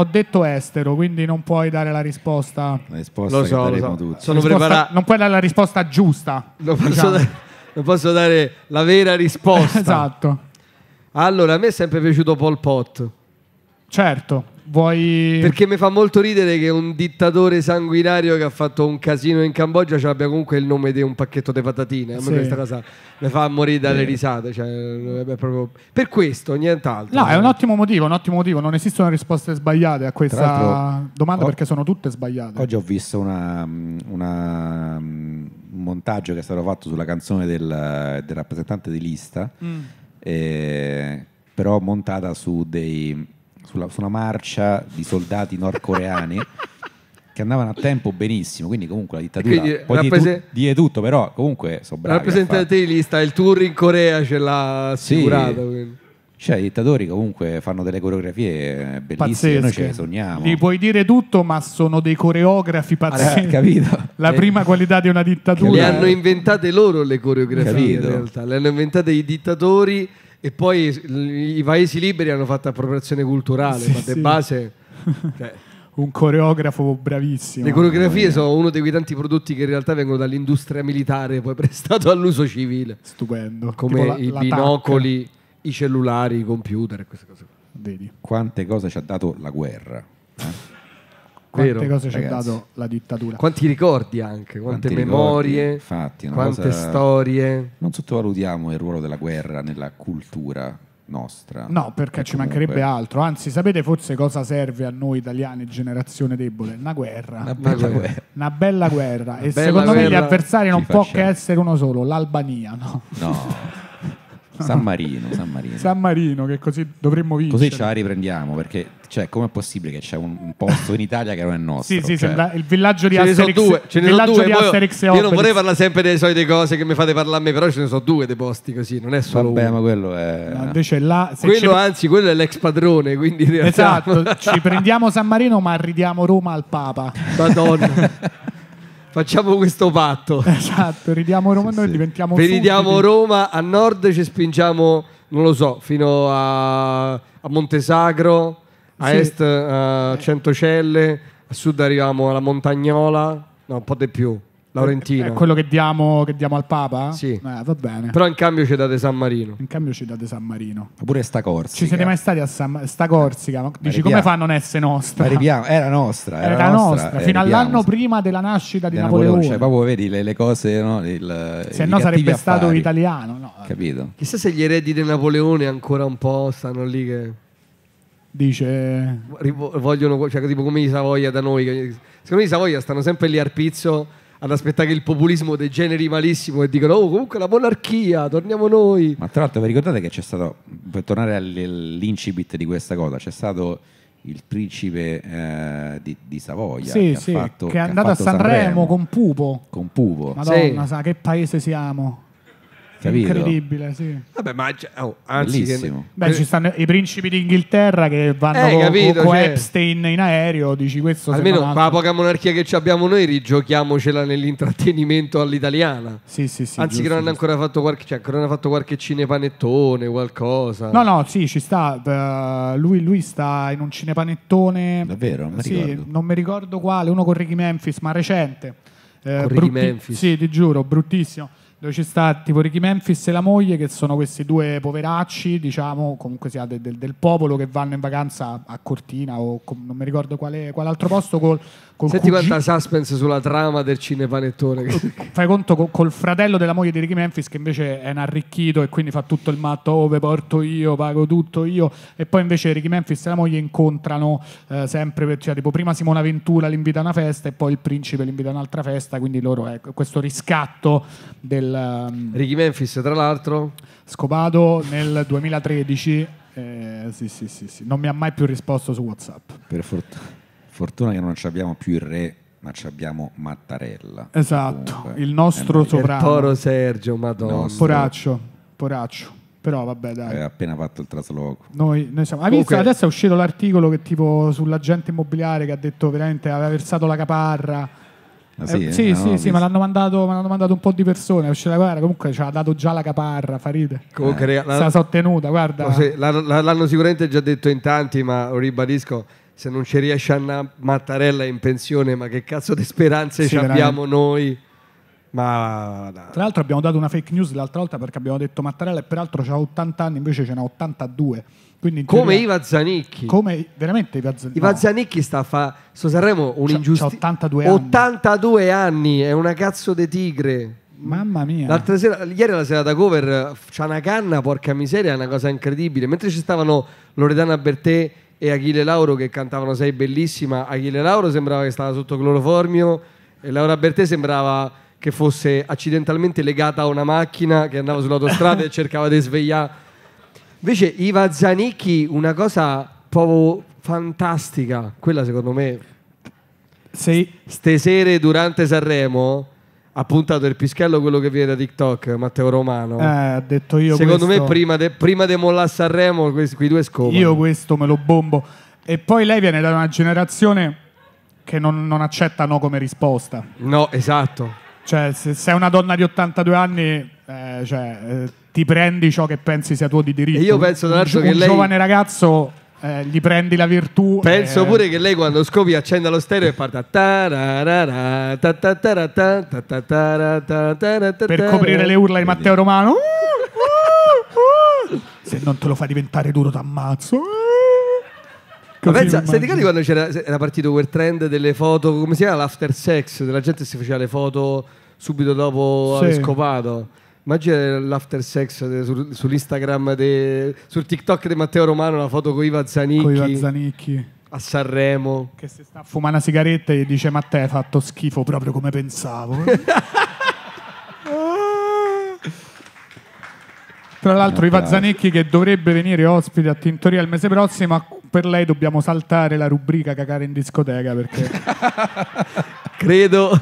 ho detto estero, quindi non puoi dare la risposta. La risposta lo so, lo so. Tutti. Sono preparato. Non puoi dare la risposta giusta. Lo posso, diciamo. dare, lo posso dare la vera risposta. esatto. Allora, a me è sempre piaciuto Pol Pot. Certo. Vuoi... Perché mi fa molto ridere che un dittatore sanguinario che ha fatto un casino in Cambogia cioè abbia comunque il nome di un pacchetto di patatine. A me sì. questa cosa mi fa morire dalle sì. risate. Cioè, proprio... Per questo, nient'altro. No, è un ottimo motivo, un ottimo motivo. Non esistono risposte sbagliate a questa domanda ho... perché sono tutte sbagliate. Oggi ho visto una, una, un montaggio che è stato fatto sulla canzone del, del rappresentante di lista, mm. eh, però montata su dei sulla, su una marcia di soldati nordcoreani che andavano a tempo benissimo, quindi comunque la dittatura quindi, poi rapprese- di, tu, tutto, però comunque sono bravi. Rappresentativista, il tour in Corea ce l'ha assicurato. Sì. Cioè, i dittatori comunque fanno delle coreografie bellissime, Pazzesche. noi ce le sogniamo. Li puoi dire tutto, ma sono dei coreografi ah, pazzeschi. Eh, capito? La eh. prima qualità di una dittatura. Le hanno inventate loro le coreografie, capito. in realtà. Le hanno inventate i dittatori e poi i paesi liberi hanno fatto appropriazione culturale, sì, ma sì. base... Cioè, un coreografo bravissimo. Le coreografie sono uno dei tanti prodotti che in realtà vengono dall'industria militare, poi prestato all'uso civile. Stupendo. Come la, i la binocoli, tacca. i cellulari, i computer, e queste cose. Vedi. Quante cose ci ha dato la guerra. Eh? Quante Vero, cose ci ha dato la dittatura. Quanti ricordi anche, quante Quanti memorie, infatti, quante cosa- storie. Non sottovalutiamo il ruolo della guerra nella cultura nostra. No, perché ci comunque- mancherebbe altro. Anzi, sapete forse cosa serve a noi italiani, generazione debole? Una guerra. Una bella Una guerra. Una bella guerra. e bella secondo me gli avversari non ci può faccia- che essere uno solo, l'Albania. No? No, San Marino, San Marino. San Marino, che così dovremmo vincere. Così ce la riprendiamo, perché cioè, com'è possibile che c'è un, un posto in Italia che non è nostro? Sì, sì, cioè... sembra il villaggio di ce Asterix. Ne so due, ce ne villaggio due, di Asterix io, io non vorrei parlare sempre delle solite cose che mi fate parlare a me, però ce ne sono due dei posti così, non è solo Vabbè, uno. ma quello è... No, invece là... quello, anzi, quello è l'ex padrone, quindi... Esatto, ci prendiamo San Marino ma ridiamo Roma al Papa. Madonna. Facciamo questo patto. Esatto, ridiamo Roma, sì, noi sì. diventiamo... Ridiamo Roma, a nord ci spingiamo, non lo so, fino a, a Montesagro, a sì. est a eh, Centocelle, a sud arriviamo alla Montagnola, no, un po' di più. Laurentino. È quello che diamo, che diamo al Papa? Sì. Eh, va bene. Però in cambio ci date San Marino. In cambio ci date San Marino. pure sta Corsica. Ci siete mai stati a San Sta Corsica. Ma dici come fa a non essere nostra? Arriviamo. Era nostra. Era, era nostra. nostra. Eh, fino all'anno prima della nascita di, di Napoleone. Napoleone. Cioè, proprio vedi le, le cose. No? Il, se no sarebbe affari. stato italiano. No? Capito. Chissà se gli eredi di Napoleone ancora un po' stanno lì che dice vogliono cioè tipo come i Savoia da noi secondo me i Savoia stanno sempre lì al pizzo ad aspettare che il populismo degeneri malissimo e dicono oh comunque la monarchia, torniamo noi. Ma tra l'altro vi ricordate che c'è stato, per tornare all'incipit di questa cosa, c'è stato il principe eh, di, di, Savoia sì, che, sì, fatto, che, è andato che a Sanremo, Sanremo, con Pupo. Con Pupo. Madonna, sì. sa che paese siamo. Capito? Incredibile, sì. Vabbè, ma oh, anzi, che... Beh, ci stanno i principi d'Inghilterra che vanno Eh, con, capito, con cioè- Epstein in aereo, dici questo Almeno con la poca monarchia che abbiamo noi, rigiochiamocela nell'intrattenimento all'italiana. Sì, sì, sì. Anzi, che non hanno ancora fatto qualche, cioè, ancora hanno fatto qualche cinepanettone, qualcosa. No, no, sì, ci sta. Eh, lui, lui sta in un cinepanettone. Davvero? Non mi Sì, ricordo. non mi ricordo quale, uno con Ricky Memphis, ma recente. Eh, Con Ricky brutti- Memphis. Sì, ti giuro, bruttissimo dove ci sta tipo Ricky Memphis e la moglie, che sono questi due poveracci, diciamo, comunque sia del, del, del popolo, che vanno in vacanza a Cortina o com- non mi ricordo quale, quale altro posto col Col Senti cugino... quanta suspense sulla trama del cinepanettone. Fai conto col, col fratello della moglie di Ricky Memphis che invece è un arricchito e quindi fa tutto il matto, oh ve porto io, pago tutto io. E poi invece Ricky Memphis e la moglie incontrano eh, sempre, cioè tipo prima Simona Ventura l'invita a una festa e poi il principe l'invita a un'altra festa, quindi loro è ecco, eh, questo riscatto del... Um, Ricky Memphis tra l'altro? Scopato nel 2013, eh, sì, sì, sì, sì, non mi ha mai più risposto su Whatsapp. Per fortuna. Fortuna che non abbiamo più il re, ma abbiamo Mattarella. Esatto, comunque. il nostro sovrano. Il Toro Sergio, madonna. Nostro. Poraccio, poraccio. Però vabbè, dai. È appena fatto il trasloco. Noi, noi siamo... Hai visto? Okay. Adesso è uscito l'articolo che tipo sull'agente immobiliare che ha detto veramente aveva versato la caparra. Ah, sì, eh, sì, sì, ah, sì ma l'hanno, mandato, mandato, un po' di persone. Uscita, guarda, comunque ci ha dato già la caparra, Faride. Comunque, eh. la, se la so tenuta, guarda. No, sì, l'hanno, l'hanno sicuramente già detto in tanti, ma lo ribadisco se non ci riesce Anna Mattarella in pensione, ma che cazzo di speranze sì, abbiamo noi? Ma... Tra l'altro abbiamo dato una fake news l'altra volta perché abbiamo detto Mattarella e peraltro ha 80 anni, invece ce n'ha 82. Quindi come teoria, Iva Zanicchi. Come veramente Iva Zanicchi. Iva no. Zanicchi sta a fa... Sto Sanremo un'ingiustizia. 82 anni. 82 anni, è una cazzo di tigre. Mamma mia. L'altra sera, ieri la serata cover, c'ha una canna, porca miseria, è una cosa incredibile. Mentre ci stavano Loredana Bertè e Achille Lauro che cantavano Sei bellissima. Achille Lauro sembrava che stava sotto cloroformio e Laura Bertè sembrava che fosse accidentalmente legata a una macchina che andava sull'autostrada e cercava di svegliare. Invece Iva Zanicchi, una cosa proprio fantastica, quella secondo me. Sì. Stasera durante Sanremo ha puntato il pischello quello che viene da TikTok, Matteo Romano. Eh, ha detto io Secondo questo... me prima de, prima de mollare Sanremo questi, quei due scopano. Io questo me lo bombo. E poi lei viene da una generazione che non, non accetta no come risposta. No, esatto. Cioè, se sei una donna di 82 anni, eh, cioè, eh, ti prendi ciò che pensi sia tuo di diritto. E io penso, tra l'altro, che un lei... giovane ragazzo eh, gli prendi la virtù. Penso eh... pure che lei quando scopi accenda lo stereo e parta per coprire le urla di Matteo Romano. Se non te lo fa diventare duro, t'ammazzo. Ma pensa, stai ricordi quando era partito quel trend delle foto, come si chiama l'after sex, della gente si faceva le foto subito dopo sì. aver scopato? Immagina l'after sex sull'Instagram, de, sul TikTok di Matteo Romano, la foto con Ivan Zanicchi. Con Ivan Zanicchi. A Sanremo. Che si sta fumando una sigaretta e dice Matteo hai fatto schifo proprio come pensavo. Tra l'altro Ivan ah, Zanicchi che dovrebbe venire ospite a Tintoria il mese prossimo, per lei dobbiamo saltare la rubrica cagare in discoteca perché... Credo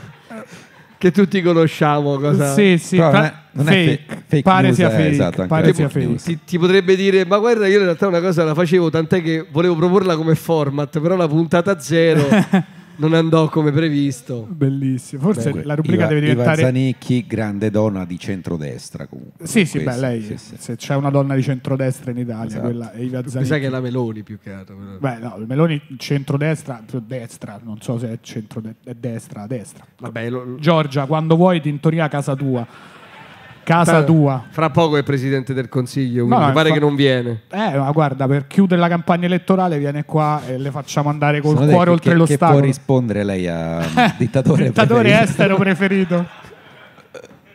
che tutti conosciamo. Cosa... Sì, sì, Però non è, non fake, è fake, fake pare news, sia eh, fake. Eh, esatto, pare sia fake. Ti, ti, potrebbe dire, ma guarda, io in realtà una cosa la facevo, tant'è che volevo proporla come format, però la puntata zero. non andò come previsto. Bellissimo. Forse comunque, la rubrica Iva, deve diventare. Iva Zanicchi, grande donna di centrodestra. Comunque, sì, sì, beh, lei, sì, sì. se c'è una donna di centrodestra in Italia, esatto. quella è Iva Zanicchi. Mi sa che è la Meloni più che altro. Beh, no, Meloni centrodestra, cioè destra, non so se è centrodestra, destra. Vabbè, lo... Giorgia, quando vuoi ti intoria a casa tua. Casa tua. Fra poco è presidente del consiglio, quindi no, no, pare fa... che non viene. Eh, ma guarda, per chiudere la campagna elettorale viene qua e le facciamo andare col Sono cuore che, oltre che, l'ostacolo. Che può rispondere lei a dittatore Dittatore preferito. estero preferito.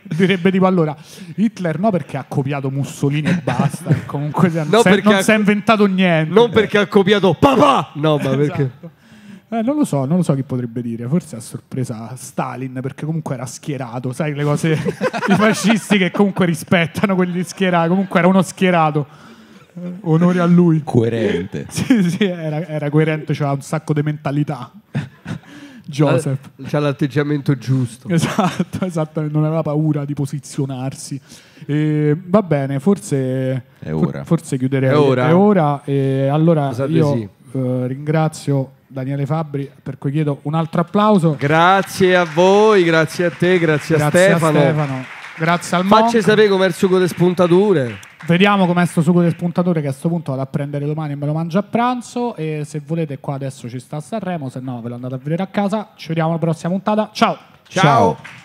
Direbbe tipo allora Hitler no perché ha copiato Mussolini e basta. Comunque non, si, è, si è inventato niente. Non perché ha copiato papà! No, ma esatto. perché eh, non lo so, non lo so chi potrebbe dire, forse a sorpresa Stalin, perché comunque era schierato, sai le cose, i fascisti che comunque rispettano quelli schierati, comunque era uno schierato. Eh, onore a lui. Coerente. sì, sì, era, era coerente, aveva un sacco di mentalità. Joseph. C'ha l'atteggiamento giusto. Esatto, esatto, non aveva paura di posizionarsi. E, va bene, forse, È ora. For, forse chiuderei. È ora. È ora e allora Pensate io sì. eh, ringrazio Daniele Fabbri, per cui chiedo un altro applauso. Grazie a voi, grazie a te, grazie, grazie a Stefano. A Stefano. Grazie al mondo. Facci sapere com'è il sugo delle spuntature. Vediamo com'è sto sugo delle spuntature che a questo punto vado a prendere domani e me lo mangio a pranzo e se volete qua adesso ci sta a Sanremo, se no ve lo andate a vedere a casa. Ci vediamo alla prossima puntata. Ciao. Ciao. Ciao.